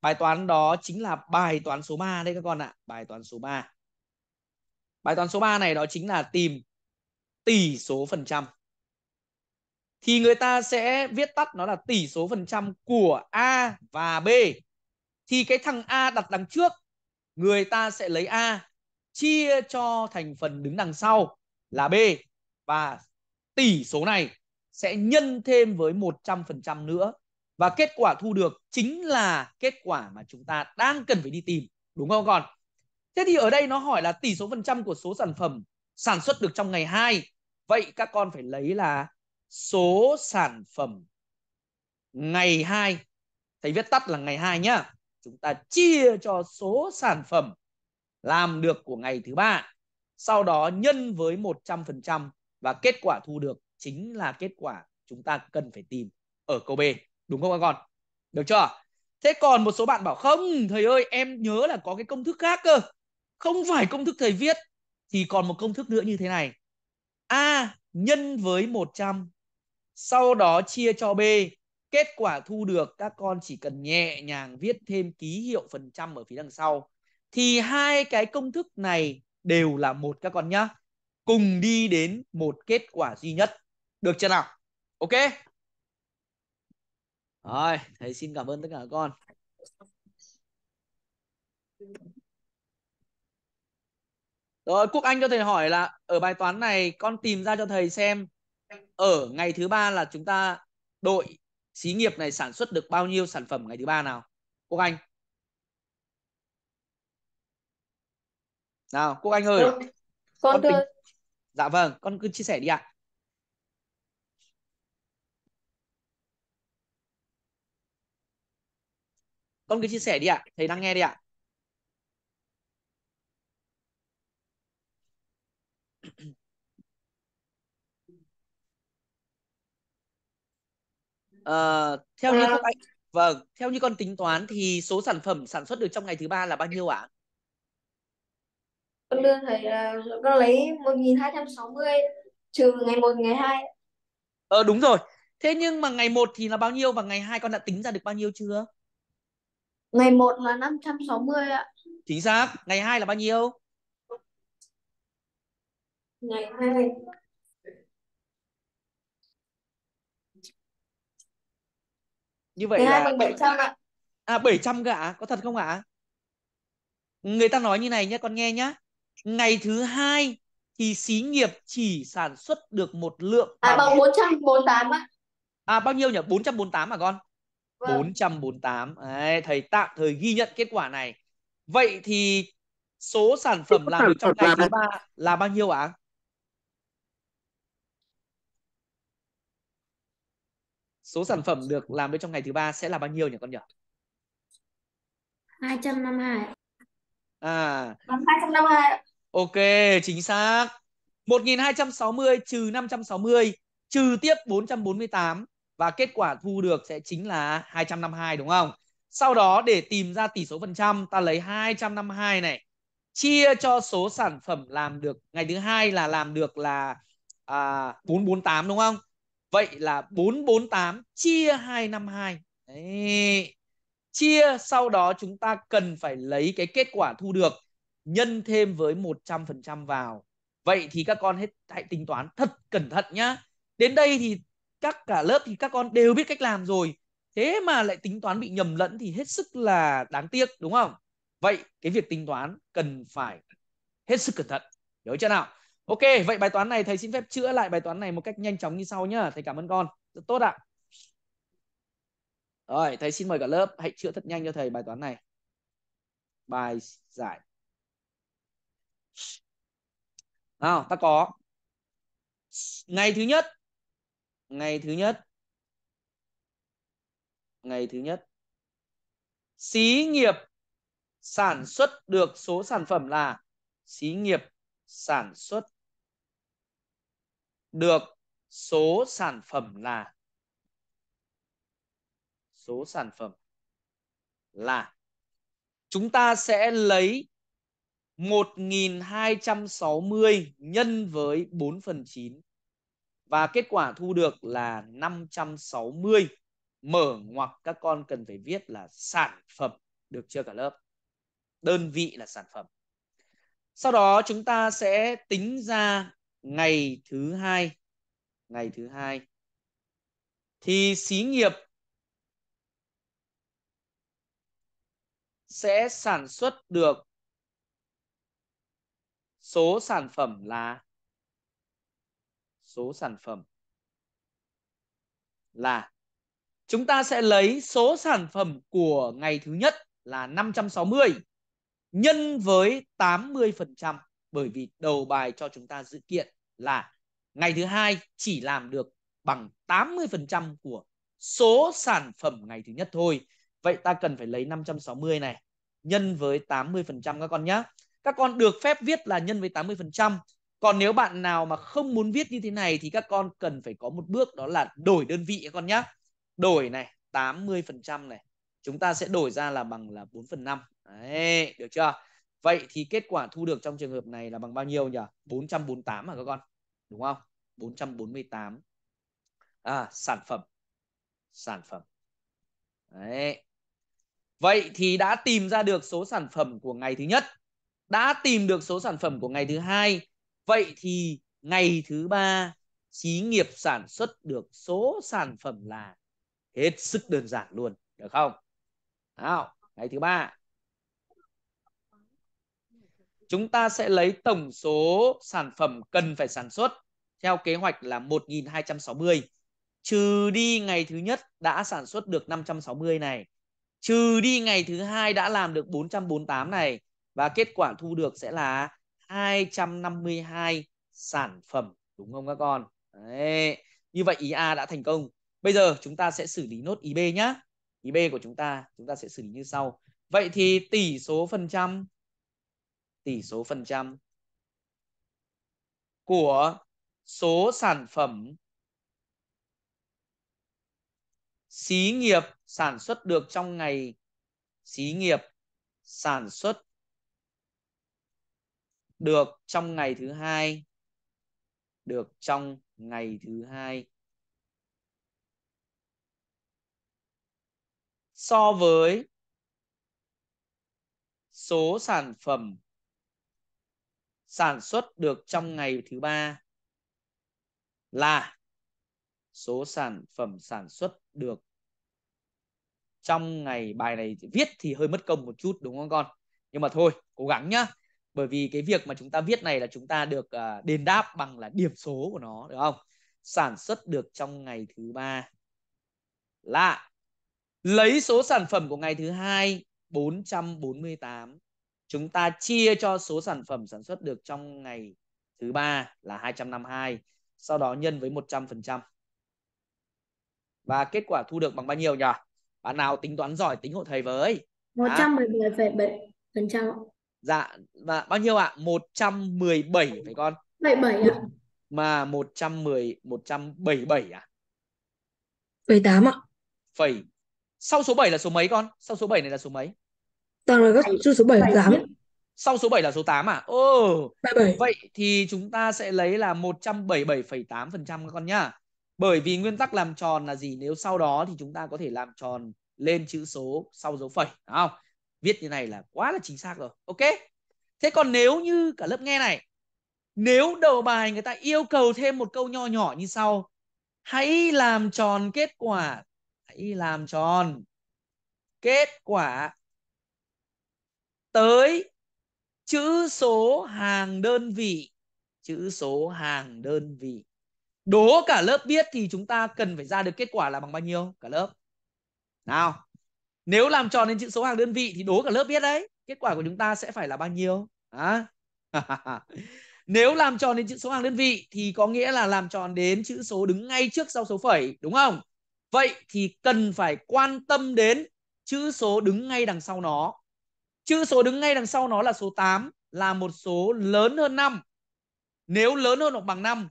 [SPEAKER 1] bài toán đó chính là bài toán số 3 đấy các con ạ à. bài toán số 3 Bài toán số 3 này đó chính là tìm tỷ số phần trăm. Thì người ta sẽ viết tắt nó là tỷ số phần trăm của A và B. Thì cái thằng A đặt đằng trước, người ta sẽ lấy A chia cho thành phần đứng đằng sau là B và tỷ số này sẽ nhân thêm với 100% nữa và kết quả thu được chính là kết quả mà chúng ta đang cần phải đi tìm đúng không con Thế thì ở đây nó hỏi là tỷ số phần trăm của số sản phẩm sản xuất được trong ngày 2. Vậy các con phải lấy là số sản phẩm ngày 2. Thầy viết tắt là ngày 2 nhá. Chúng ta chia cho số sản phẩm làm được của ngày thứ ba. Sau đó nhân với 100% và kết quả thu được chính là kết quả chúng ta cần phải tìm ở câu B. Đúng không các con? Được chưa? Thế còn một số bạn bảo không, thầy ơi em nhớ là có cái công thức khác cơ không phải công thức thầy viết thì còn một công thức nữa như thế này. A nhân với 100 sau đó chia cho B kết quả thu được các con chỉ cần nhẹ nhàng viết thêm ký hiệu phần trăm ở phía đằng sau thì hai cái công thức này đều là một các con nhá cùng đi đến một kết quả duy nhất được chưa nào ok rồi thầy xin cảm ơn tất cả các con rồi Quốc Anh cho thầy hỏi là ở bài toán này con tìm ra cho thầy xem ở ngày thứ ba là chúng ta đội xí nghiệp này sản xuất được bao nhiêu sản phẩm ngày thứ ba nào? Quốc Anh. Nào, Quốc Anh ơi. Con, con thưa... tính... Dạ vâng, con cứ chia sẻ đi ạ. Con cứ chia sẻ đi ạ, thầy đang nghe đi ạ. à, theo à. như các anh vâng theo như con tính toán thì số sản phẩm sản xuất được trong ngày thứ ba là bao nhiêu ạ à? con lấy một nghìn hai trăm sáu mươi trừ ngày một ngày hai ờ đúng rồi thế nhưng mà ngày một thì là bao nhiêu và ngày hai con đã tính ra được bao nhiêu chưa ngày một là năm trăm sáu mươi ạ chính xác ngày hai là bao nhiêu ngày 2 như vậy là bằng 700 ạ à 700 gạ có thật không ạ người ta nói như này nhé con nghe nhá ngày thứ hai thì xí nghiệp chỉ sản xuất được một lượng à bằng 448 ạ à bao nhiêu nhỉ 448 à con vâng. 448 Đấy, thầy tạm thời ghi nhận kết quả này vậy thì số sản phẩm làm được trong ngày thứ ba là bao nhiêu ạ à? số sản phẩm được làm bên trong ngày thứ ba sẽ là bao nhiêu nhỉ con nhỉ 252 à 252 ok chính xác 1260 trừ 560 trừ tiếp 448 và kết quả thu được sẽ chính là 252 đúng không? Sau đó để tìm ra tỷ số phần trăm ta lấy 252 này chia cho số sản phẩm làm được ngày thứ hai là làm được là à, 448 đúng không? Vậy là 448 chia 252. Đấy. Chia sau đó chúng ta cần phải lấy cái kết quả thu được nhân thêm với 100% vào. Vậy thì các con hết hãy tính toán thật cẩn thận nhá. Đến đây thì các cả lớp thì các con đều biết cách làm rồi. Thế mà lại tính toán bị nhầm lẫn thì hết sức là đáng tiếc đúng không? Vậy cái việc tính toán cần phải hết sức cẩn thận. Hiểu chưa nào? Ok, vậy bài toán này thầy xin phép chữa lại bài toán này một cách nhanh chóng như sau nhá. Thầy cảm ơn con. Rất tốt ạ. Rồi, thầy xin mời cả lớp hãy chữa thật nhanh cho thầy bài toán này. Bài giải. Nào, ta có. Ngày thứ nhất. Ngày thứ nhất. Ngày thứ nhất. Xí nghiệp sản xuất được số sản phẩm là xí nghiệp sản xuất được số sản phẩm là số sản phẩm là chúng ta sẽ lấy 1260 nhân với 4 phần 9 và kết quả thu được là 560 mở ngoặc các con cần phải viết là sản phẩm được chưa cả lớp đơn vị là sản phẩm sau đó chúng ta sẽ tính ra ngày thứ hai ngày thứ hai thì xí nghiệp sẽ sản xuất được số sản phẩm là số sản phẩm là chúng ta sẽ lấy số sản phẩm của ngày thứ nhất là 560 nhân với 80% bởi vì đầu bài cho chúng ta dự kiện là ngày thứ hai chỉ làm được bằng 80% của số sản phẩm ngày thứ nhất thôi. Vậy ta cần phải lấy 560 này nhân với 80% các con nhá Các con được phép viết là nhân với 80%. Còn nếu bạn nào mà không muốn viết như thế này thì các con cần phải có một bước đó là đổi đơn vị các con nhá Đổi này 80% này. Chúng ta sẽ đổi ra là bằng là 4 phần 5. Đấy, được chưa? Vậy thì kết quả thu được trong trường hợp này là bằng bao nhiêu nhỉ? 448 hả à các con? Đúng không? 448. À, sản phẩm. Sản phẩm. Đấy. Vậy thì đã tìm ra được số sản phẩm của ngày thứ nhất. Đã tìm được số sản phẩm của ngày thứ hai. Vậy thì ngày thứ ba xí nghiệp sản xuất được số sản phẩm là hết sức đơn giản luôn. Được không? Nào, ngày thứ ba chúng ta sẽ lấy tổng số sản phẩm cần phải sản xuất theo kế hoạch là 1260 trừ đi ngày thứ nhất đã sản xuất được 560 này trừ đi ngày thứ hai đã làm được 448 này và kết quả thu được sẽ là 252 sản phẩm đúng không các con Đấy. như vậy ý A đã thành công bây giờ chúng ta sẽ xử lý nốt ý B nhá ý B của chúng ta chúng ta sẽ xử lý như sau vậy thì tỷ số phần trăm tỷ số phần trăm của số sản phẩm xí nghiệp sản xuất được trong ngày xí nghiệp sản xuất được trong ngày thứ hai được trong ngày thứ hai so với số sản phẩm sản xuất được trong ngày thứ ba là số sản phẩm sản xuất được trong ngày bài này viết thì hơi mất công một chút đúng không con nhưng mà thôi cố gắng nhá bởi vì cái việc mà chúng ta viết này là chúng ta được à, đền đáp bằng là điểm số của nó được không sản xuất được trong ngày thứ ba là lấy số sản phẩm của ngày thứ hai 448 chúng ta chia cho số sản phẩm sản xuất được trong ngày thứ ba là 252 sau đó nhân với 100% và kết quả thu được bằng bao nhiêu nhỉ bạn nào tính toán giỏi tính hộ thầy với 117,7% à. dạ và bao nhiêu ạ à? 117 phải con 77 ạ à. mà 110 177 à 78 ạ phẩy sau số 7 là số mấy con sau số 7 này là số mấy đang là các chữ số 7 và 8. Sau số 7 là số 8 à? Ồ. Oh. Vậy thì chúng ta sẽ lấy là 177,8% các con nhá. Bởi vì nguyên tắc làm tròn là gì? Nếu sau đó thì chúng ta có thể làm tròn lên chữ số sau dấu phẩy, đúng không? Viết như này là quá là chính xác rồi. Ok. Thế còn nếu như cả lớp nghe này, nếu đầu bài người ta yêu cầu thêm một câu nho nhỏ như sau, hãy làm tròn kết quả, hãy làm tròn kết quả tới chữ số hàng đơn vị chữ số hàng đơn vị đố cả lớp biết thì chúng ta cần phải ra được kết quả là bằng bao nhiêu cả lớp nào nếu làm tròn đến chữ số hàng đơn vị thì đố cả lớp biết đấy kết quả của chúng ta sẽ phải là bao nhiêu à? [laughs] nếu làm tròn đến chữ số hàng đơn vị thì có nghĩa là làm tròn đến chữ số đứng ngay trước sau số phẩy đúng không vậy thì cần phải quan tâm đến chữ số đứng ngay đằng sau nó Chữ số đứng ngay đằng sau nó là số 8 là một số lớn hơn 5. Nếu lớn hơn hoặc bằng 5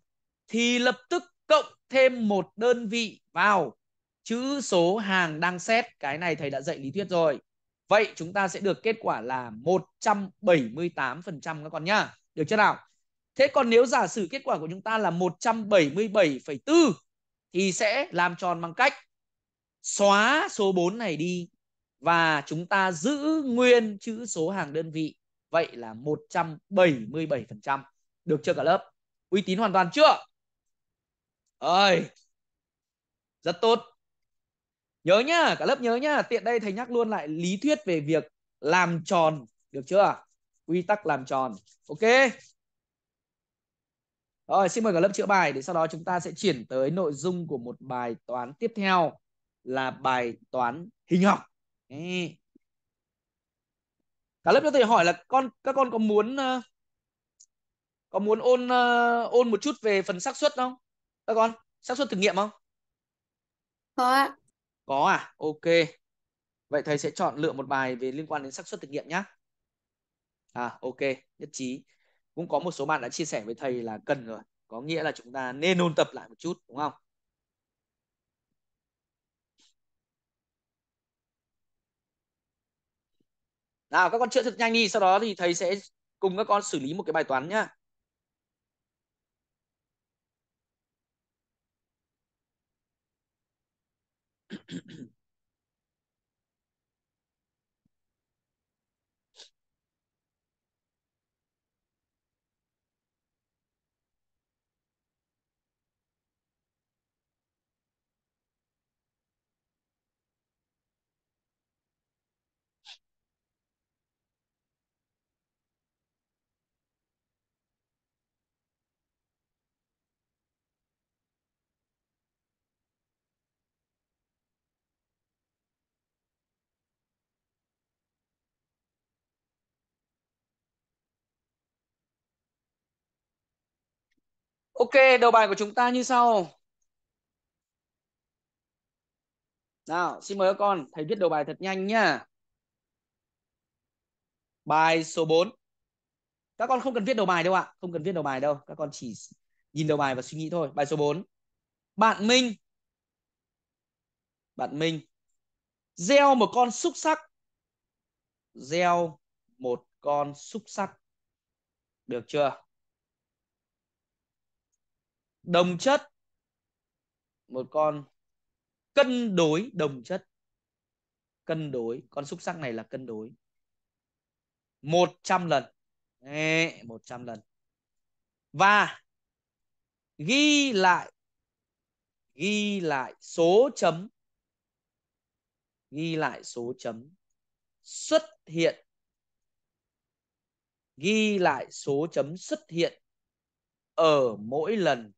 [SPEAKER 1] thì lập tức cộng thêm một đơn vị vào chữ số hàng đang xét. Cái này thầy đã dạy lý thuyết rồi. Vậy chúng ta sẽ được kết quả là 178% các con nhá. Được chưa nào? Thế còn nếu giả sử kết quả của chúng ta là 177,4 thì sẽ làm tròn bằng cách xóa số 4 này đi và chúng ta giữ nguyên chữ số hàng đơn vị. Vậy là 177%. Được chưa cả lớp? Uy tín hoàn toàn chưa? Ơi. Rất tốt. Nhớ nhá, cả lớp nhớ nhá, tiện đây thầy nhắc luôn lại lý thuyết về việc làm tròn, được chưa? Quy tắc làm tròn. Ok. Rồi, xin mời cả lớp chữa bài để sau đó chúng ta sẽ chuyển tới nội dung của một bài toán tiếp theo là bài toán hình học. Cả lớp cho thầy hỏi là con các con có muốn ờ, có muốn ôn ờ, ôn một chút về phần xác suất không? Các con, xác suất thử nghiệm không? Có ạ. Có à? Ok. Vậy thầy sẽ chọn lựa một bài về liên quan đến xác suất thực nghiệm nhé. À ok, nhất trí. Cũng có một số bạn đã chia sẻ với thầy là cần rồi. Có nghĩa là chúng ta nên ôn tập lại một chút đúng không? nào các con chữa thật nhanh đi sau đó thì thầy sẽ cùng các con xử lý một cái bài toán nhá Ok, đầu bài của chúng ta như sau. Nào, xin mời các con, thầy viết đầu bài thật nhanh nhá. Bài số 4. Các con không cần viết đầu bài đâu ạ, không cần viết đầu bài đâu, các con chỉ nhìn đầu bài và suy nghĩ thôi. Bài số 4. Bạn Minh bạn Minh gieo một con xúc sắc. Gieo một con xúc sắc. Được chưa? đồng chất một con cân đối đồng chất cân đối con xúc sắc này là cân đối 100 lần Ê, 100 lần và ghi lại ghi lại số chấm ghi lại số chấm xuất hiện ghi lại số chấm xuất hiện ở mỗi lần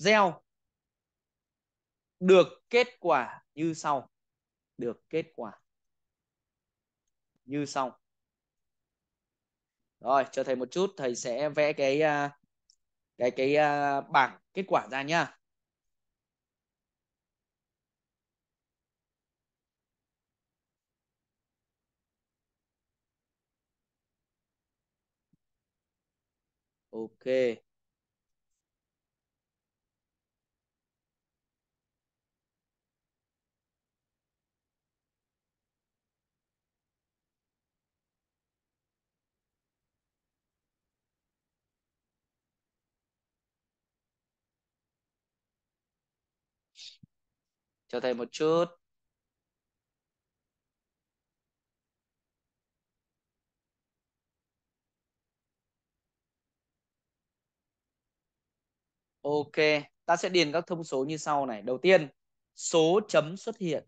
[SPEAKER 1] gieo được kết quả như sau được kết quả như sau rồi cho thầy một chút thầy sẽ vẽ cái à, cái cái à, bảng kết quả ra nhá ok cho thầy một chút Ok, ta sẽ điền các thông số như sau này. Đầu tiên, số chấm xuất hiện.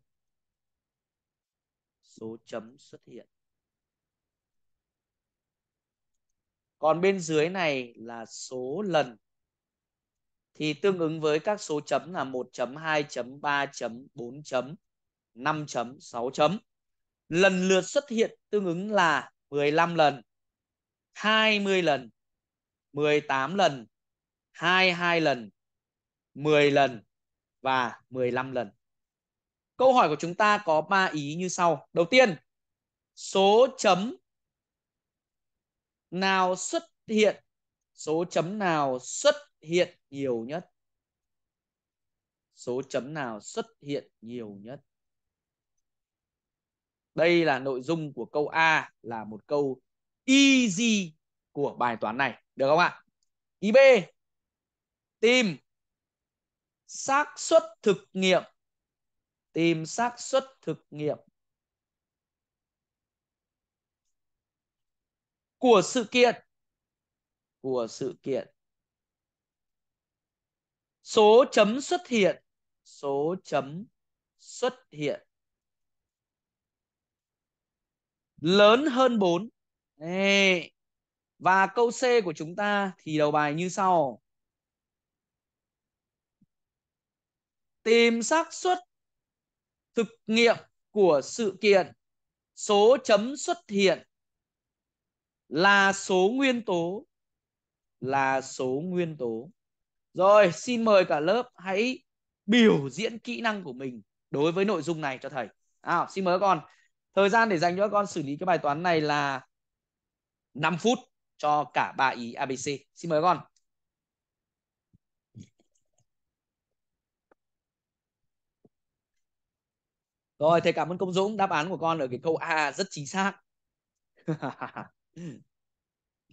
[SPEAKER 1] Số chấm xuất hiện. Còn bên dưới này là số lần thì tương ứng với các số chấm là 1 chấm, 2 chấm, 3 chấm, 4 chấm, 5 chấm, 6 chấm. Lần lượt xuất hiện tương ứng là 15 lần, 20 lần, 18 lần, 22 lần, 10 lần và 15 lần. Câu hỏi của chúng ta có 3 ý như sau. Đầu tiên, số chấm nào xuất hiện số chấm nào xuất hiện nhiều nhất? Số chấm nào xuất hiện nhiều nhất? Đây là nội dung của câu A là một câu easy của bài toán này, được không ạ? Ý B tìm xác suất thực nghiệm tìm xác suất thực nghiệm của sự kiện của sự kiện số chấm xuất hiện số chấm xuất hiện lớn hơn 4. Và câu C của chúng ta thì đầu bài như sau. Tìm xác suất thực nghiệm của sự kiện số chấm xuất hiện là số nguyên tố là số nguyên tố rồi, xin mời cả lớp hãy biểu diễn kỹ năng của mình đối với nội dung này cho thầy. À, xin mời các con. Thời gian để dành cho các con xử lý cái bài toán này là 5 phút cho cả ba ý ABC. Xin mời các con. Rồi, thầy cảm ơn Công Dũng. Đáp án của con ở cái câu A rất chính xác. [laughs]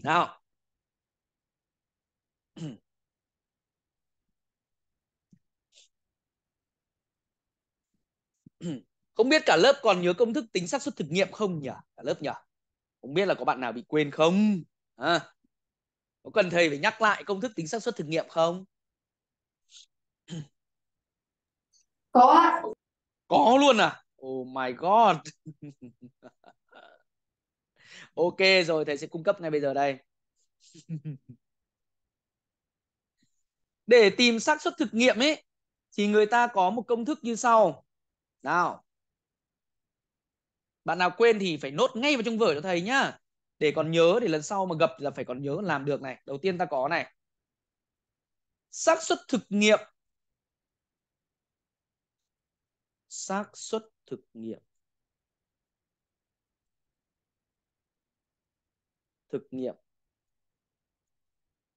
[SPEAKER 1] Nào. [clears throat] không biết cả lớp còn nhớ công thức tính xác suất thực nghiệm không nhỉ cả lớp nhỉ không biết là có bạn nào bị quên không à, có cần thầy phải nhắc lại công thức tính xác suất thực nghiệm không [clears throat] có có luôn à oh my god [laughs] ok rồi thầy sẽ cung cấp ngay bây giờ đây [laughs] để tìm xác suất thực nghiệm ấy thì người ta có một công thức như sau nào bạn nào quên thì phải nốt ngay vào trong vở cho thầy nhá để còn nhớ để lần sau mà gặp là phải còn nhớ làm được này đầu tiên ta có này xác suất thực nghiệm xác suất thực nghiệm thực nghiệm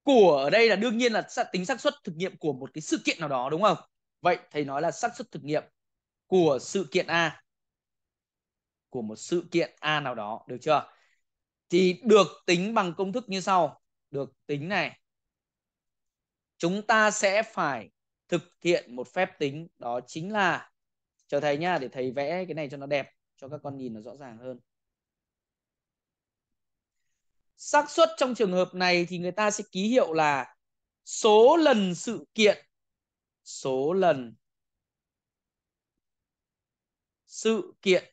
[SPEAKER 1] của ở đây là đương nhiên là tính xác suất thực nghiệm của một cái sự kiện nào đó đúng không vậy thầy nói là xác suất thực nghiệm của sự kiện A của một sự kiện A nào đó được chưa thì được tính bằng công thức như sau được tính này chúng ta sẽ phải thực hiện một phép tính đó chính là cho thầy nhá để thầy vẽ cái này cho nó đẹp cho các con nhìn nó rõ ràng hơn xác suất trong trường hợp này thì người ta sẽ ký hiệu là số lần sự kiện số lần sự kiện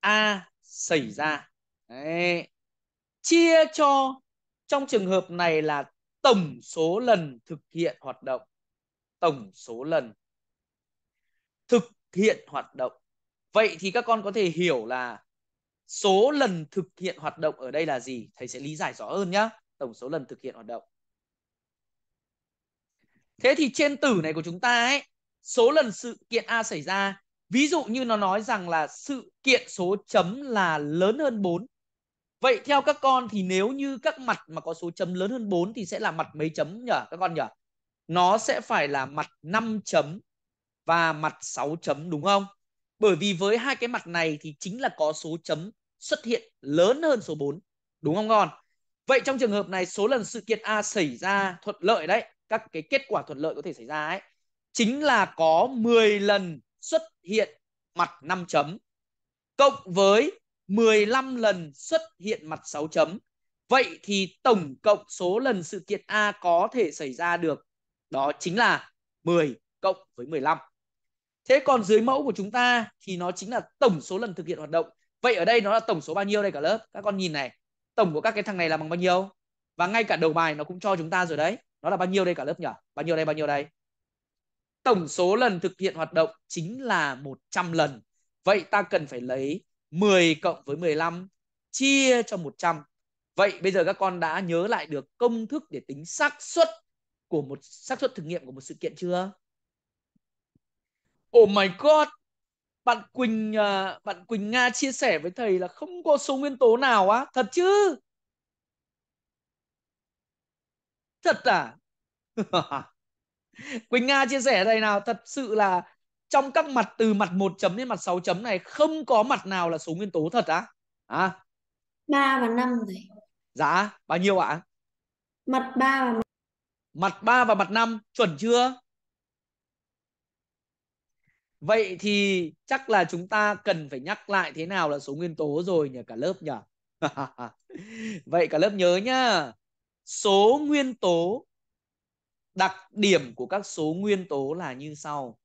[SPEAKER 1] A xảy ra. Đấy. Chia cho trong trường hợp này là tổng số lần thực hiện hoạt động. Tổng số lần thực hiện hoạt động. Vậy thì các con có thể hiểu là số lần thực hiện hoạt động ở đây là gì? Thầy sẽ lý giải rõ hơn nhá Tổng số lần thực hiện hoạt động. Thế thì trên tử này của chúng ta ấy số lần sự kiện A xảy ra. Ví dụ như nó nói rằng là sự kiện số chấm là lớn hơn 4. Vậy theo các con thì nếu như các mặt mà có số chấm lớn hơn 4 thì sẽ là mặt mấy chấm nhỉ các con nhỉ? Nó sẽ phải là mặt 5 chấm và mặt 6 chấm đúng không? Bởi vì với hai cái mặt này thì chính là có số chấm xuất hiện lớn hơn số 4. Đúng không con? Vậy trong trường hợp này số lần sự kiện A xảy ra thuận lợi đấy, các cái kết quả thuận lợi có thể xảy ra ấy chính là có 10 lần xuất hiện mặt 5 chấm cộng với 15 lần xuất hiện mặt 6 chấm. Vậy thì tổng cộng số lần sự kiện A có thể xảy ra được đó chính là 10 cộng với 15. Thế còn dưới mẫu của chúng ta thì nó chính là tổng số lần thực hiện hoạt động. Vậy ở đây nó là tổng số bao nhiêu đây cả lớp? Các con nhìn này, tổng của các cái thằng này là bằng bao nhiêu? Và ngay cả đầu bài nó cũng cho chúng ta rồi đấy. Nó là bao nhiêu đây cả lớp nhỉ? Bao nhiêu đây bao nhiêu đây? tổng số lần thực hiện hoạt động chính là 100 lần. Vậy ta cần phải lấy 10 cộng với 15 chia cho 100. Vậy bây giờ các con đã nhớ lại được công thức để tính xác suất của một xác suất thử nghiệm của một sự kiện chưa? Oh my god. Bạn Quỳnh à, bạn Quỳnh Nga chia sẻ với thầy là không có số nguyên tố nào á, thật chứ? Thật à? [laughs] [laughs] Quỳnh Nga chia sẻ đây nào, thật sự là trong các mặt từ mặt 1 chấm đến mặt 6 chấm này không có mặt nào là số nguyên tố thật á? À? 3 và 5 thầy. Dạ, bao nhiêu ạ? Mặt 3 và mặt... mặt 3 và mặt 5 chuẩn chưa? Vậy thì chắc là chúng ta cần phải nhắc lại thế nào là số nguyên tố rồi nhỉ cả lớp nhỉ? [laughs] Vậy cả lớp nhớ nhá. Số nguyên tố đặc điểm của các số nguyên tố là như sau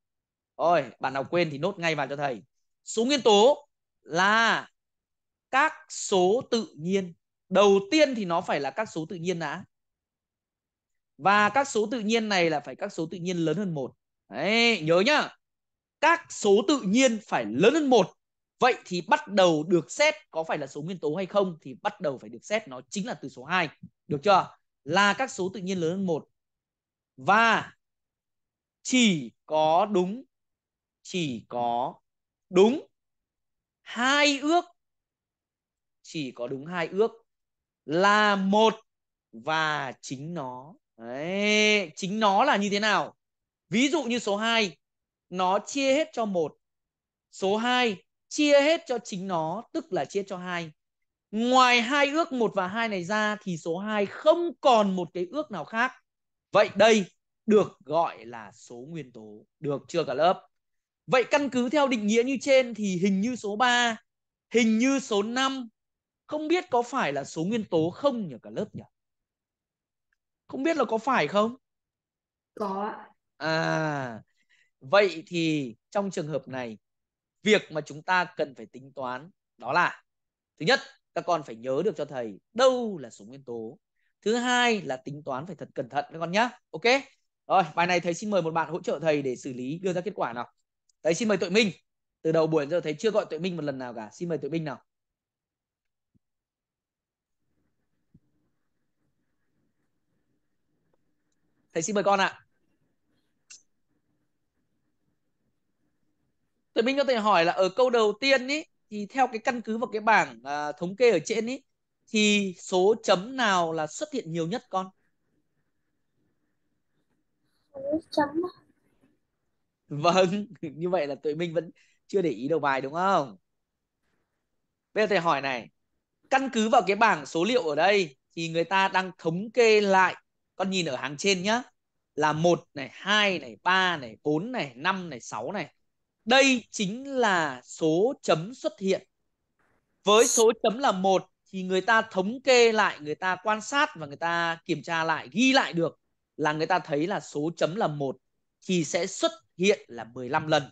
[SPEAKER 1] ôi bạn nào quên thì nốt ngay vào cho thầy số nguyên tố là các số tự nhiên đầu tiên thì nó phải là các số tự nhiên đã và các số tự nhiên này là phải các số tự nhiên lớn hơn một đấy nhớ nhá các số tự nhiên phải lớn hơn một vậy thì bắt đầu được xét có phải là số nguyên tố hay không thì bắt đầu phải được xét nó chính là từ số 2 được chưa là các số tự nhiên lớn hơn một và chỉ có đúng chỉ có đúng hai ước chỉ có đúng hai ước là một và chính nó Đấy, chính nó là như thế nào ví dụ như số 2 nó chia hết cho một số 2 chia hết cho chính nó tức là chia cho hai ngoài hai ước một và hai này ra thì số 2 không còn một cái ước nào khác Vậy đây được gọi là số nguyên tố. Được chưa cả lớp? Vậy căn cứ theo định nghĩa như trên thì hình như số 3, hình như số 5 không biết có phải là số nguyên tố không nhỉ cả lớp nhỉ? Không biết là có phải không? Có À, vậy thì trong trường hợp này việc mà chúng ta cần phải tính toán đó là thứ nhất các con phải nhớ được cho thầy đâu là số nguyên tố thứ hai là tính toán phải thật cẩn thận các con nhá ok rồi bài này thầy xin mời một bạn hỗ trợ thầy để xử lý đưa ra kết quả nào thầy xin mời tuệ minh từ đầu buổi giờ thầy chưa gọi tuệ minh một lần nào cả xin mời tuệ minh nào thầy xin mời con ạ à. minh có thể hỏi là ở câu đầu tiên ý thì theo cái căn cứ vào cái bảng à, thống kê ở trên ý thì số chấm nào là xuất hiện nhiều nhất con? Số chấm. Vâng, [laughs] như vậy là tụi mình vẫn chưa để ý đầu bài đúng không? Bây giờ thầy hỏi này, căn cứ vào cái bảng số liệu ở đây thì người ta đang thống kê lại con nhìn ở hàng trên nhá là một này hai này ba này bốn này năm này sáu này đây chính là số chấm xuất hiện với số chấm là một thì người ta thống kê lại người ta quan sát và người ta kiểm tra lại ghi lại được là người ta thấy là số chấm là một thì sẽ xuất hiện là 15 lần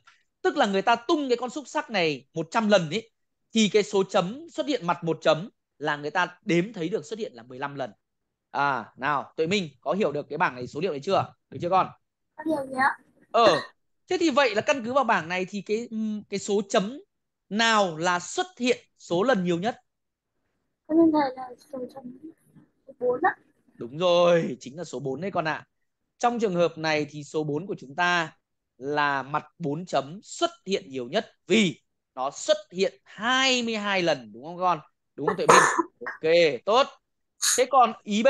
[SPEAKER 1] tức là người ta tung cái con xúc sắc này 100 lần ấy thì cái số chấm xuất hiện mặt một chấm là người ta đếm thấy được xuất hiện là 15 lần à nào tụi mình có hiểu được cái bảng này số liệu này chưa được chưa con ờ thế thì vậy là căn cứ vào bảng này thì cái cái số chấm nào là xuất hiện số lần nhiều nhất Thế nên này là chấm 4 ạ. Đúng rồi, chính là số 4 đấy con ạ. À. Trong trường hợp này thì số 4 của chúng ta là mặt 4 chấm xuất hiện nhiều nhất vì nó xuất hiện 22 lần đúng không con? Đúng không Tuệ Minh? Ok, tốt. Thế còn ý B,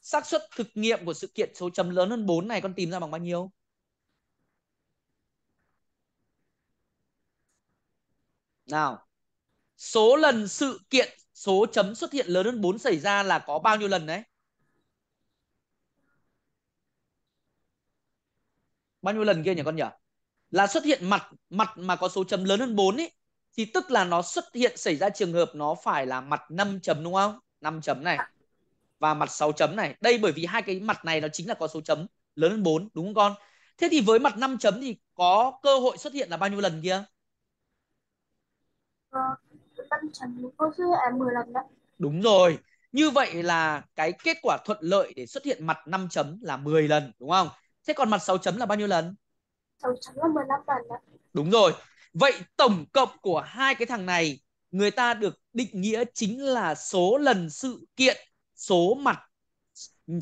[SPEAKER 1] xác suất thực nghiệm của sự kiện số chấm lớn hơn 4 này con tìm ra bằng bao nhiêu? Nào, số lần sự kiện số chấm xuất hiện lớn hơn 4 xảy ra là có bao nhiêu lần đấy? Bao nhiêu lần kia nhỉ con nhỉ? Là xuất hiện mặt mặt mà có số chấm lớn hơn 4 ấy thì tức là nó xuất hiện xảy ra trường hợp nó phải là mặt 5 chấm đúng không? 5 chấm này và mặt 6 chấm này. Đây bởi vì hai cái mặt này nó chính là có số chấm lớn hơn 4 đúng không con? Thế thì với mặt 5 chấm thì có cơ hội xuất hiện là bao nhiêu lần kia? Ờ, vẫn chẳng đúng câu số à 15 đó. Đúng rồi. Như vậy là cái kết quả thuận lợi để xuất hiện mặt 5 chấm là 10 lần đúng không? Thế còn mặt 6 chấm là bao nhiêu lần? 6 chấm là 15 lần đó. Đúng rồi. Vậy tổng cộng của hai cái thằng này người ta được định nghĩa chính là số lần sự kiện số mặt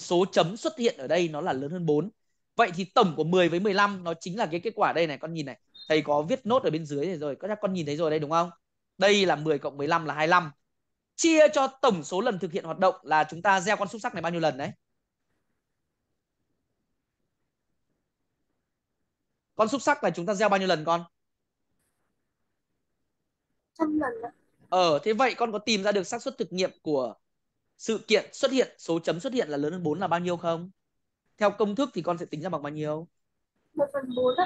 [SPEAKER 1] số chấm xuất hiện ở đây nó là lớn hơn 4. Vậy thì tổng của 10 với 15 nó chính là cái kết quả đây này con nhìn này. Thầy có viết nốt ở bên dưới này rồi, các con nhìn thấy rồi đây đúng không? Đây là 10 cộng 15 là 25. Chia cho tổng số lần thực hiện hoạt động là chúng ta gieo con xúc sắc này bao nhiêu lần đấy? Con xúc sắc này chúng ta gieo bao nhiêu lần con? Trăm lần ạ. Ờ, thế vậy con có tìm ra được xác suất thực nghiệm của sự kiện xuất hiện, số chấm xuất hiện là lớn hơn 4 là bao nhiêu không? Theo công thức thì con sẽ tính ra bằng bao nhiêu? 1 phần 4 đó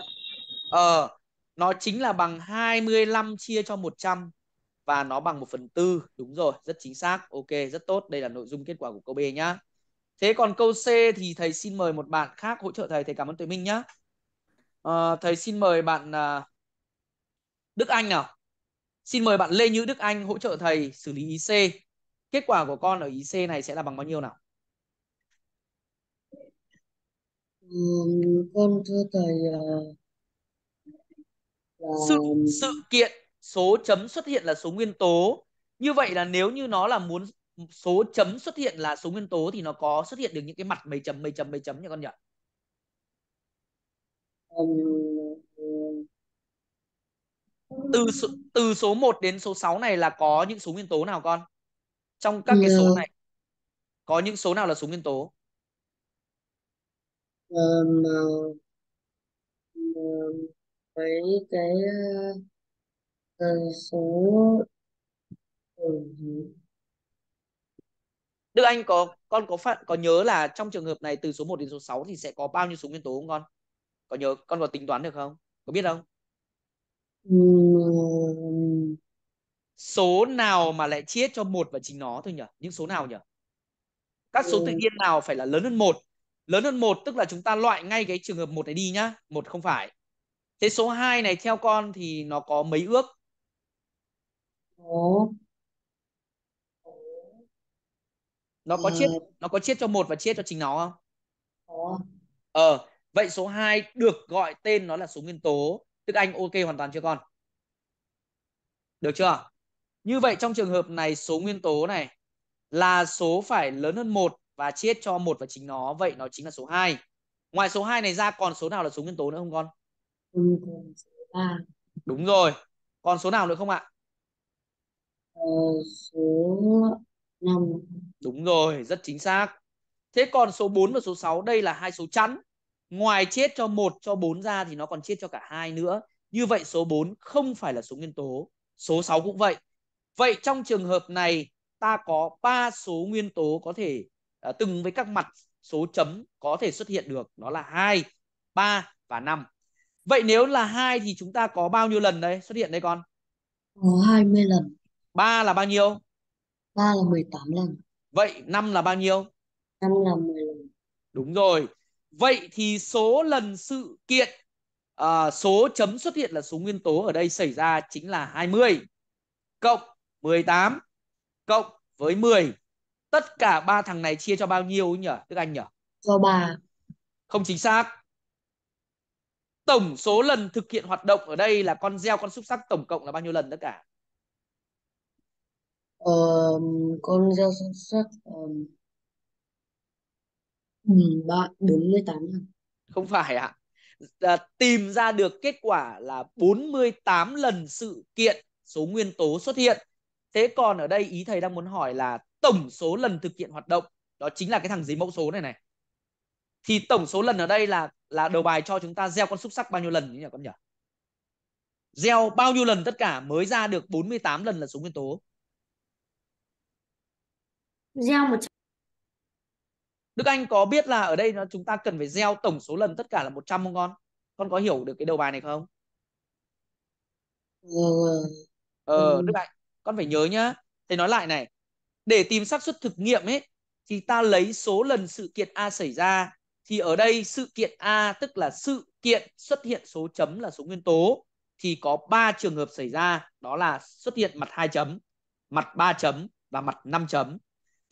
[SPEAKER 1] Ờ, nó chính là bằng 25 chia cho 100 và nó bằng 1 phần tư đúng rồi rất chính xác ok rất tốt đây là nội dung kết quả của câu B nhá thế còn câu C thì thầy xin mời một bạn khác hỗ trợ thầy thầy cảm ơn Tuệ Minh nhá à, thầy xin mời bạn à, Đức Anh nào xin mời bạn Lê Như Đức Anh hỗ trợ thầy xử lý ý C kết quả của con ở ý C này sẽ là bằng bao nhiêu nào ừ, con thưa thầy à, là... sự, sự kiện số chấm xuất hiện là số nguyên tố. Như vậy là nếu như nó là muốn số chấm xuất hiện là số nguyên tố thì nó có xuất hiện được những cái mặt mấy chấm mấy chấm mấy chấm nhỉ con nhỉ? Từ số, từ số 1 đến số 6 này là có những số nguyên tố nào con? Trong các cái số ờ. này có những số nào là số nguyên tố? Um, um, mấy cái uh, Ờ, số ở ừ. dưới Đức Anh có con có phát có nhớ là trong trường hợp này từ số 1 đến số 6 thì sẽ có bao nhiêu số nguyên tố không con? Có nhớ con có tính toán được không? Có biết không? Ừ. Số nào mà lại chia cho một và chính nó thôi nhỉ? Những số nào nhỉ? Các số tự ừ. nhiên nào phải là lớn hơn một Lớn hơn một tức là chúng ta loại ngay cái trường hợp một này đi nhá, một không phải. Thế số 2 này theo con thì nó có mấy ước? Ủa? Nó có chiết ờ. nó có chiết cho một và chiết cho chính nó không? Có. Ờ, vậy số 2 được gọi tên nó là số nguyên tố. Tức anh ok hoàn toàn chưa con? Được chưa? Như vậy trong trường hợp này số nguyên tố này là số phải lớn hơn một và chiết cho một và chính nó, vậy nó chính là số 2. Ngoài số 2 này ra còn số nào là số nguyên tố nữa không con? Ừ, số Đúng rồi. Còn số nào nữa không ạ? số 5. Đúng rồi, rất chính xác. Thế còn số 4 và số 6 đây là hai số chẵn. Ngoài chết cho một cho 4 ra thì nó còn chết cho cả hai nữa. Như vậy số 4 không phải là số nguyên tố, số 6 cũng vậy. Vậy trong trường hợp này ta có ba số nguyên tố có thể uh, từng với các mặt số chấm có thể xuất hiện được, đó là 2, 3 và 5. Vậy nếu là hai thì chúng ta có bao nhiêu lần đấy xuất hiện đây con? Có 20 lần. 3 là bao nhiêu? 3 là 18 lần. Vậy 5 là bao nhiêu? 5 là 10 lần. Đúng rồi. Vậy thì số lần sự kiện à, số chấm xuất hiện là số nguyên tố ở đây xảy ra chính là 20 cộng 18 cộng với 10. Tất cả ba thằng này chia cho bao nhiêu nhỉ? Đức Anh nhỉ? Cho 3. Không chính xác. Tổng số lần thực hiện hoạt động ở đây là con gieo con xúc sắc tổng cộng là bao nhiêu lần tất cả? uh, con gieo xuất sắc um, ừ, ba bốn mươi tám lần à? không phải ạ à? tìm ra được kết quả là 48 lần sự kiện số nguyên tố xuất hiện thế còn ở đây ý thầy đang muốn hỏi là tổng số lần thực hiện hoạt động đó chính là cái thằng dưới mẫu số này này thì tổng số lần ở đây là là đầu bài cho chúng ta gieo con xúc sắc bao nhiêu lần nhỉ con nhỉ gieo bao nhiêu lần tất cả mới ra được 48 lần là số nguyên tố gieo 100 Đức Anh có biết là ở đây nó chúng ta cần phải gieo tổng số lần tất cả là 100 không con? Con có hiểu được cái đầu bài này không? Ờ,
[SPEAKER 2] ờ, ừ. Ờ, Đức Anh,
[SPEAKER 1] con phải nhớ nhá. Thầy nói lại này. Để tìm xác suất thực nghiệm ấy thì ta lấy số lần sự kiện A xảy ra thì ở đây sự kiện A tức là sự kiện xuất hiện số chấm là số nguyên tố thì có 3 trường hợp xảy ra đó là xuất hiện mặt 2 chấm, mặt 3 chấm và mặt 5 chấm.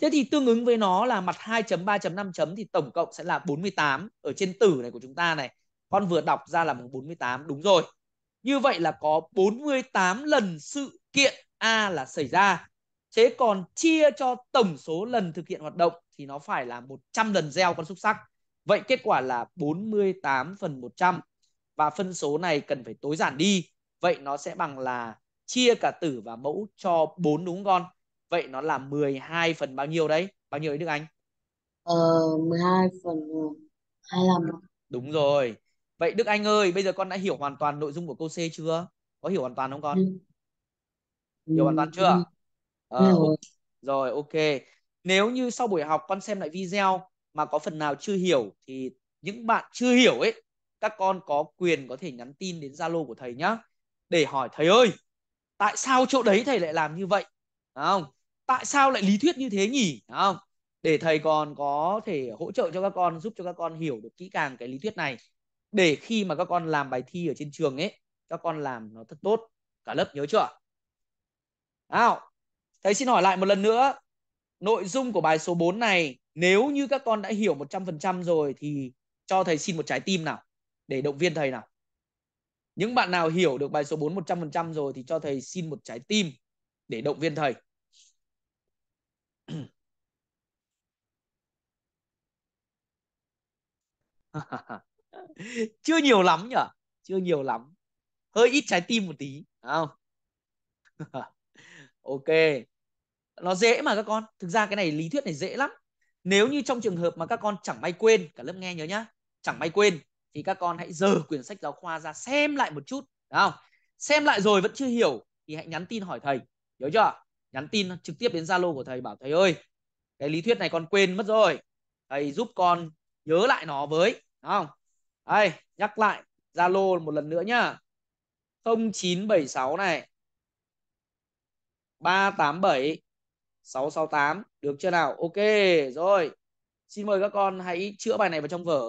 [SPEAKER 1] Thế thì tương ứng với nó là mặt 2.3.5 chấm thì tổng cộng sẽ là 48 ở trên tử này của chúng ta này. Con vừa đọc ra là 48 đúng rồi. Như vậy là có 48 lần sự kiện A là xảy ra. Thế còn chia cho tổng số lần thực hiện hoạt động thì nó phải là 100 lần gieo con xúc sắc. Vậy kết quả là 48 phần 100 và phân số này cần phải tối giản đi. Vậy nó sẽ bằng là chia cả tử và mẫu cho 4 đúng không con? vậy nó là 12 phần bao nhiêu đấy bao nhiêu đấy Đức Anh ờ, 12 phần 25 đúng rồi vậy Đức Anh ơi bây giờ con đã hiểu hoàn toàn nội dung của câu C chưa có hiểu hoàn toàn không con ừ. ừ. hiểu hoàn toàn chưa ừ. ờ, ừ. rồi ok nếu như sau buổi học con xem lại video mà có phần nào chưa hiểu thì những bạn chưa hiểu ấy các con có quyền có thể nhắn tin đến Zalo của thầy nhá để hỏi thầy ơi tại sao chỗ đấy thầy lại làm như vậy đúng không tại sao lại lý thuyết như thế nhỉ Đúng không để thầy còn có thể hỗ trợ cho các con giúp cho các con hiểu được kỹ càng cái lý thuyết này để khi mà các con làm bài thi ở trên trường ấy các con làm nó thật tốt cả lớp nhớ chưa nào thầy xin hỏi lại một lần nữa nội dung của bài số 4 này nếu như các con đã hiểu 100% rồi thì cho thầy xin một trái tim nào để động viên thầy nào những bạn nào hiểu được bài số 4 100% rồi thì cho thầy xin một trái tim để động viên thầy [laughs] chưa nhiều lắm nhở chưa nhiều lắm hơi ít trái tim một tí không [laughs] ok nó dễ mà các con thực ra cái này lý thuyết này dễ lắm nếu như trong trường hợp mà các con chẳng may quên cả lớp nghe nhớ nhá chẳng may quên thì các con hãy dở quyển sách giáo khoa ra xem lại một chút không xem lại rồi vẫn chưa hiểu thì hãy nhắn tin hỏi thầy nhớ chưa nhắn tin trực tiếp đến zalo của thầy bảo thầy ơi cái lý thuyết này con quên mất rồi thầy giúp con nhớ lại nó với đúng không đây nhắc lại zalo một lần nữa nhá 0976 này 387 668 được chưa nào ok rồi xin mời các con hãy chữa bài này vào trong vở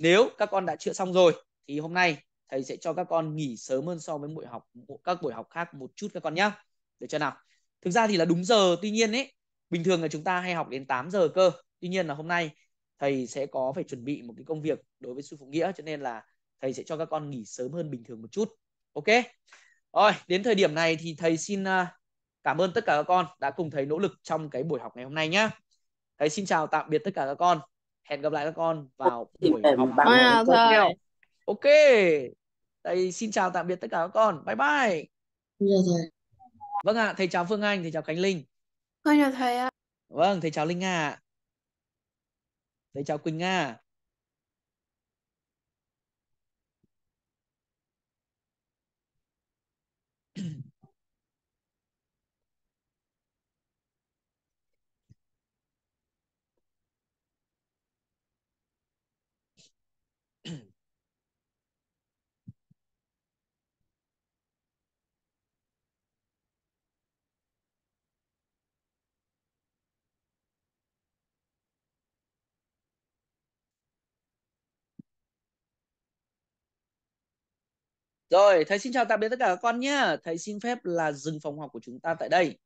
[SPEAKER 1] nếu các con đã chữa xong rồi thì hôm nay thầy sẽ cho các con nghỉ sớm hơn so với buổi học các buổi học khác một chút các con nhé được chưa nào thực ra thì là đúng giờ tuy nhiên ấy bình thường là chúng ta hay học đến 8 giờ cơ tuy nhiên là hôm nay thầy sẽ có phải chuẩn bị một cái công việc đối với sư phụ nghĩa cho nên là thầy sẽ cho các con nghỉ sớm hơn bình thường một chút ok rồi đến thời điểm này thì thầy xin à, cảm ơn tất cả các con đã cùng thầy nỗ lực trong cái buổi học ngày hôm nay nhá thầy xin chào tạm biệt tất cả các con hẹn gặp lại các con vào buổi học à, tiếp theo ok thầy xin chào tạm biệt tất cả các con bye bye yeah, dạ, yeah. Dạ. Vâng ạ, à, thầy chào Phương Anh, thầy chào Khánh Linh. Con chào thầy ạ. Vâng, thầy chào Linh Nga. Thầy chào Quỳnh Nga. Rồi, thầy xin chào tạm biệt tất cả các con nhé. Thầy xin phép là dừng phòng học của chúng ta tại đây.